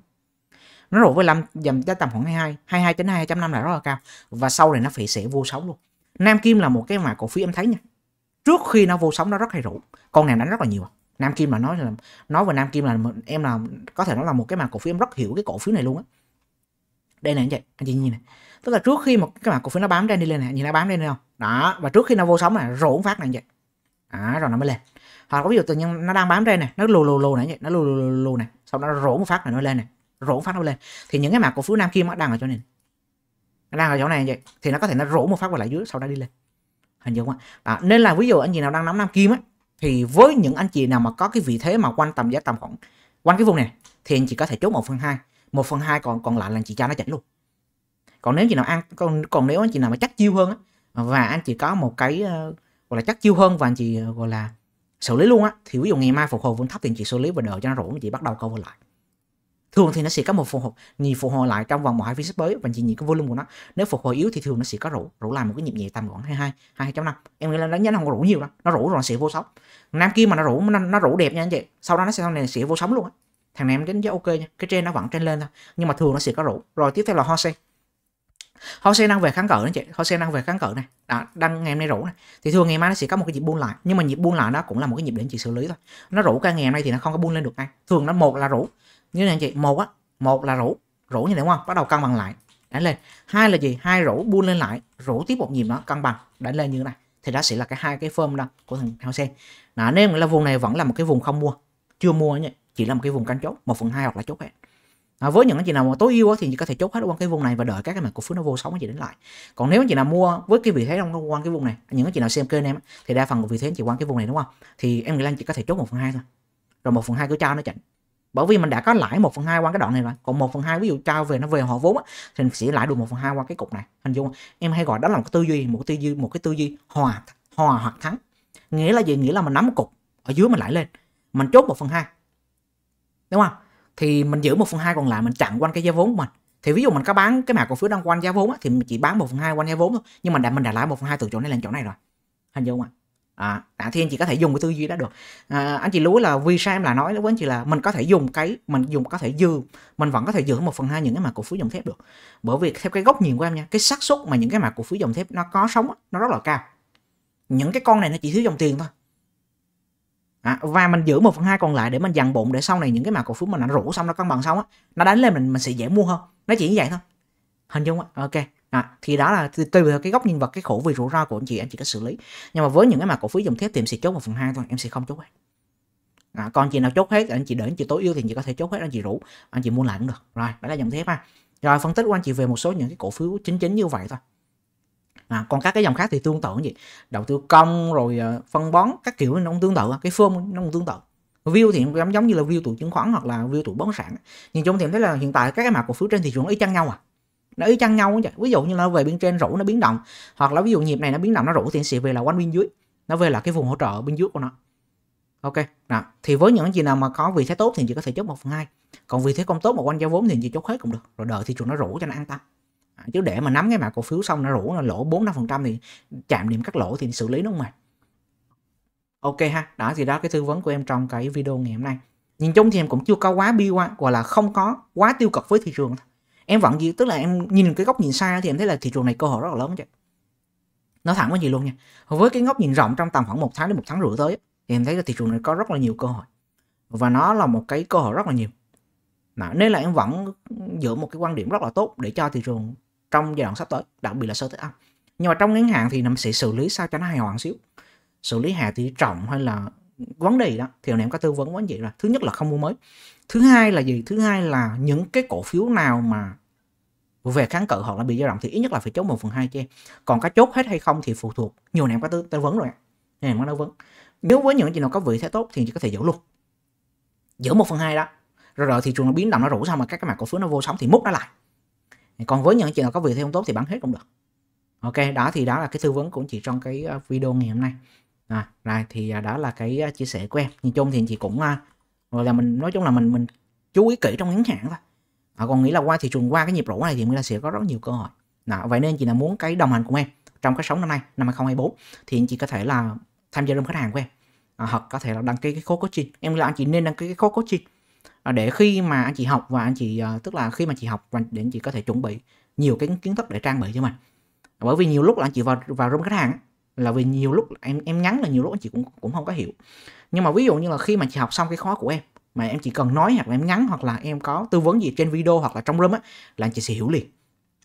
nó rủ với lâm dầm tới tầm khoảng 22 22 đến 2 năm là rất là cao và sau này nó phải sẽ vô sóng luôn nam kim là một cái mà cổ phiếu em thấy nha trước khi nó vô sóng nó rất hay rủ con này đánh rất là nhiều nam kim mà nói là nói về nam kim là em là có thể nói là một cái mà cổ phiếu em rất hiểu cái cổ phiếu này luôn á đây này anh chị anh chị nhìn này tức là trước khi một cái mà cổ phiếu nó bám trên đi lên này nhìn nó bám lên không đó và trước khi nó vô sóng là rủ phát này anh chị à, rồi nó mới lên hoặc có ví dụ tự nhiên nó đang bám trên này nó lù lù lù này anh chị nó lù lù lù, lù này xong nó rủ một phát này nó lên này rổ phát nó lên thì những cái mã cổ phiếu nam kim nó đang ở chỗ này đang ở chỗ này vậy thì nó có thể nó rổ một phát vào lại dưới sau đó đi lên hình dung không à, nên là ví dụ anh chị nào đang nắm nam kim á thì với những anh chị nào mà có cái vị thế mà quanh tầm giá tầm khoảng quanh cái vùng này thì anh chị có thể chốt một phần hai một phần hai còn còn lại là anh chị cho nó chỉnh luôn còn nếu chị nào ăn còn còn nếu anh chị nào mà chắc chiêu hơn á và anh chị có một cái uh, gọi là chắc chiêu hơn và anh chị uh, gọi là xử lý luôn á thì ví dụ ngày mai phục hồi vẫn thấp thì anh chị xử lý và đợi cho nó rủ anh chị bắt đầu câu vào lại thường thì nó sẽ có một phục hồi nhịp phục hồi lại trong vòng một hai phiên sắp tới và chỉ nhìn cái volume của nó nếu phục hồi yếu thì thường nó sẽ có rủ rủ làm một cái nhịp nhẹ tầm khoảng hai hai hai trăm năm em nghĩ là đánh giá nó không có rủ nhiều đâu nó rủ rồi nó sẽ vô sóng nam kia mà nó rủ nó, nó rủ đẹp nha anh chị sau đó nó sẽ sau này sẽ vô sóng luôn á thằng này em đánh giá ok nha cái trên nó vẫn trên lên thôi nhưng mà thường nó sẽ có rủ rồi tiếp theo là Hosea Hosea đang về kháng cự anh chị Hosea đang về kháng cự này đó, đang ngày hôm nay rủ này thì thường ngày mai nó sẽ có một cái nhịp buôn lại nhưng mà nhịp buôn lại nó cũng là một cái nhịp để anh chị xử lý thôi nó rủ cả ngày hôm nay thì nó không có buôn lên được ngay thường nó một là rủ như này anh chị một á một là rủ rủ như thế không bắt đầu cân bằng lại đẩy lên hai là gì hai rủ buôn lên lại rủ tiếp một nhịp nữa cân bằng đẩy lên như thế này thì đó sẽ là cái hai cái form đó của thằng heo sen đó, nên là vùng này vẫn là một cái vùng không mua chưa mua nhỉ chỉ là một cái vùng canh chốt một phần hai hoặc là chốt hết À, với những anh chị nào mà tối ưu thì chỉ có thể chốt hết quanh cái vùng này và đợi các cái mã cổ phiếu nó vô sóng anh chị đến lại còn nếu anh chị nào mua với cái vị thế trong quanh cái vùng này những anh chị nào xem kênh em thì đa phần của vị thế anh chị quan cái vùng này đúng không thì em nghĩ là anh chị có thể chốt một phần hai thôi rồi một phần hai cứ trao nó chạy bởi vì mình đã có lãi 1 phần 2 qua cái đoạn này rồi còn 1 phần 2 ví dụ trao về nó về họ vốn á, thì mình sẽ lãi được 1 phần 2 qua cái cục này hình dung em hay gọi đó là một tư duy một tư duy một cái tư duy hòa hòa hoặc thắng nghĩa là gì nghĩa là mình nắm cục ở dưới mình lại lên mình chốt 1 phần 2 đúng không thì mình giữ 1 phần 2 còn lại mình chặn quanh cái giá vốn của mình thì ví dụ mình có bán cái mã cổ phiếu đang quanh giá vốn á, thì mình chỉ bán 1 phần 2 quanh giá vốn thôi nhưng mà đã mình đã lãi 1 phần 2 từ chỗ này lên chỗ này rồi hình dung không ạ à, à, thì anh chị có thể dùng cái tư duy đó được à, anh chị lưu ý là vì sao em là nói với anh chị là mình có thể dùng cái mình dùng có thể dư mình vẫn có thể dư một phần hai những cái mã cổ phiếu dòng thép được bởi vì theo cái góc nhìn của em nha cái xác suất mà những cái mã cổ phiếu dòng thép nó có sống nó rất là cao những cái con này nó chỉ thiếu dòng tiền thôi À, và mình giữ một phần hai còn lại để mình dằn bụng để sau này những cái mã cổ phiếu mình nó rủ xong nó cân bằng xong á nó đánh lên mình mình sẽ dễ mua hơn nó chỉ như vậy thôi hình dung á ok À, thì đó là tùy vào cái góc nhìn vật cái khổ vì rủi ro của anh chị anh chị có xử lý nhưng mà với những cái mà cổ phiếu dòng thép thì em sẽ chốt một phần hai thôi em sẽ không chốt hết à, còn chị nào chốt hết anh chị để anh chị tối ưu thì anh chị có thể chốt hết anh chị rủ anh chị mua lại cũng được rồi đó là dòng thép ha rồi phân tích của anh chị về một số những cái cổ phiếu chính chính như vậy thôi à, còn các cái dòng khác thì tương tự gì đầu tư công rồi ờ, phân bón các kiểu nó cũng tương tự cái phương nó cũng tương tự view thì giống giống như là view tụ chứng khoán hoặc là view tụ bất sản nhìn chung thì em thấy là hiện tại các cái mã cổ phiếu trên thị trường y chang nhau à nó y chang nhau ví dụ như nó về bên trên rũ nó biến động hoặc là ví dụ nhịp này nó biến động nó rũ thì sẽ về là quanh bên dưới nó về là cái vùng hỗ trợ bên dưới của nó ok nào thì với những gì nào mà có vị thế tốt thì chỉ có thể chốt một phần hai còn vị thế không tốt mà quanh giao vốn thì chỉ chốt hết cũng được rồi đợi thị trường nó rũ cho nó an tâm à, chứ để mà nắm cái mã cổ phiếu xong nó rũ nó lỗ bốn năm phần trăm thì chạm điểm cắt lỗ thì xử lý đúng không mệt ok ha đó thì đó cái tư vấn của em trong cái video ngày hôm nay nhìn chung thì em cũng chưa có quá bi quan gọi là không có quá tiêu cực với thị trường em vẫn gì tức là em nhìn cái góc nhìn xa thì em thấy là thị trường này cơ hội rất là lớn chứ nói thẳng với gì luôn nha với cái góc nhìn rộng trong tầm khoảng một tháng đến một tháng rưỡi tới thì em thấy là thị trường này có rất là nhiều cơ hội và nó là một cái cơ hội rất là nhiều Đó, nên là em vẫn giữ một cái quan điểm rất là tốt để cho thị trường trong giai đoạn sắp tới đặc biệt là sơ tới âm nhưng mà trong ngắn hạn thì nó sẽ xử lý sao cho nó hài hòa xíu xử lý hạ tỷ trọng hay là vấn đề đó thì hồi nãy em có tư vấn với anh là thứ nhất là không mua mới thứ hai là gì thứ hai là những cái cổ phiếu nào mà về kháng cự hoặc là bị dao động thì ít nhất là phải chốt một phần hai cho em còn có chốt hết hay không thì phụ thuộc nhiều này em có tư vấn rồi nè em có tư vấn nếu với những chị nào có vị thế tốt thì chỉ có thể giữ luôn giữ một phần hai đó rồi rồi thị trường nó biến động nó rủ xong mà các cái mặt cổ phiếu nó vô sóng thì múc nó lại còn với những chị nào có vị thế không tốt thì bán hết cũng được ok đó thì đó là cái tư vấn của chị trong cái ờ, video ngày hôm nay à, rồi thì à, đó là cái ờ, chia sẻ của em nhìn chung thì chị cũng ờ, rồi là mình nói chung là mình mình chú ý kỹ trong ngắn hạn thôi à, còn nghĩ là qua thị trường qua cái nhịp rổ này thì người ta sẽ có rất nhiều cơ hội đó, vậy nên chị là muốn cái đồng hành của em trong cái sống năm nay năm 2024 thì anh chị có thể là tham gia room khách hàng của em à, hoặc có thể là đăng ký cái khóa coaching em là anh chị nên đăng ký cái khóa coaching à, để khi mà anh chị học và anh chị à, tức là khi mà chị học và để anh chị có thể chuẩn bị nhiều cái kiến thức để trang bị cho mình bởi vì nhiều lúc là anh chị vào vào room khách hàng là vì nhiều lúc em em nhắn là nhiều lúc anh chị cũng cũng không có hiểu nhưng mà ví dụ như là khi mà chị học xong cái khóa của em mà em chỉ cần nói hoặc là em nhắn hoặc là em có tư vấn gì trên video hoặc là trong room á là chị sẽ hiểu liền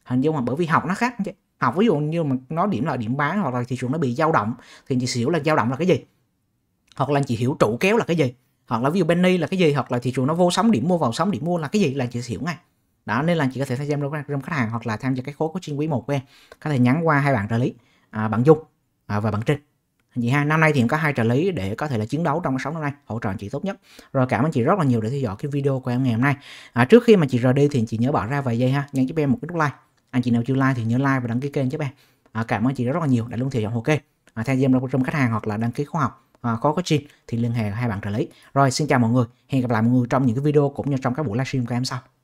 hình dung mà bởi vì học nó khác chứ học ví dụ như mà nó điểm là điểm bán hoặc là thị trường nó bị dao động thì chị sẽ hiểu là dao động là cái gì hoặc là chị hiểu trụ kéo là cái gì hoặc là ví dụ penny là cái gì hoặc là thị trường nó vô sóng điểm mua vào sóng điểm mua là cái gì là chị sẽ hiểu ngay đó nên là chị có thể tham gia trong khách hàng hoặc là tham gia cái khối coaching quý một của em có thể nhắn qua hai bạn trợ lý à, bạn dung à, và bạn trinh chị ha năm nay thì em có hai trợ lý để có thể là chiến đấu trong sáu năm nay hỗ trợ chị tốt nhất rồi cảm ơn chị rất là nhiều để theo dõi cái video của em ngày hôm nay à, trước khi mà chị rời đi thì chị nhớ bỏ ra vài giây ha nhấn giúp em một cái nút like anh chị nào chưa like thì nhớ like và đăng ký kênh giúp em à, cảm ơn chị rất là nhiều đã luôn theo dõi ok à, theo một trong khách hàng hoặc là đăng ký khóa học à, có coaching thì liên hệ hai bạn trợ lý rồi xin chào mọi người hẹn gặp lại mọi người trong những cái video cũng như trong các buổi livestream của em sau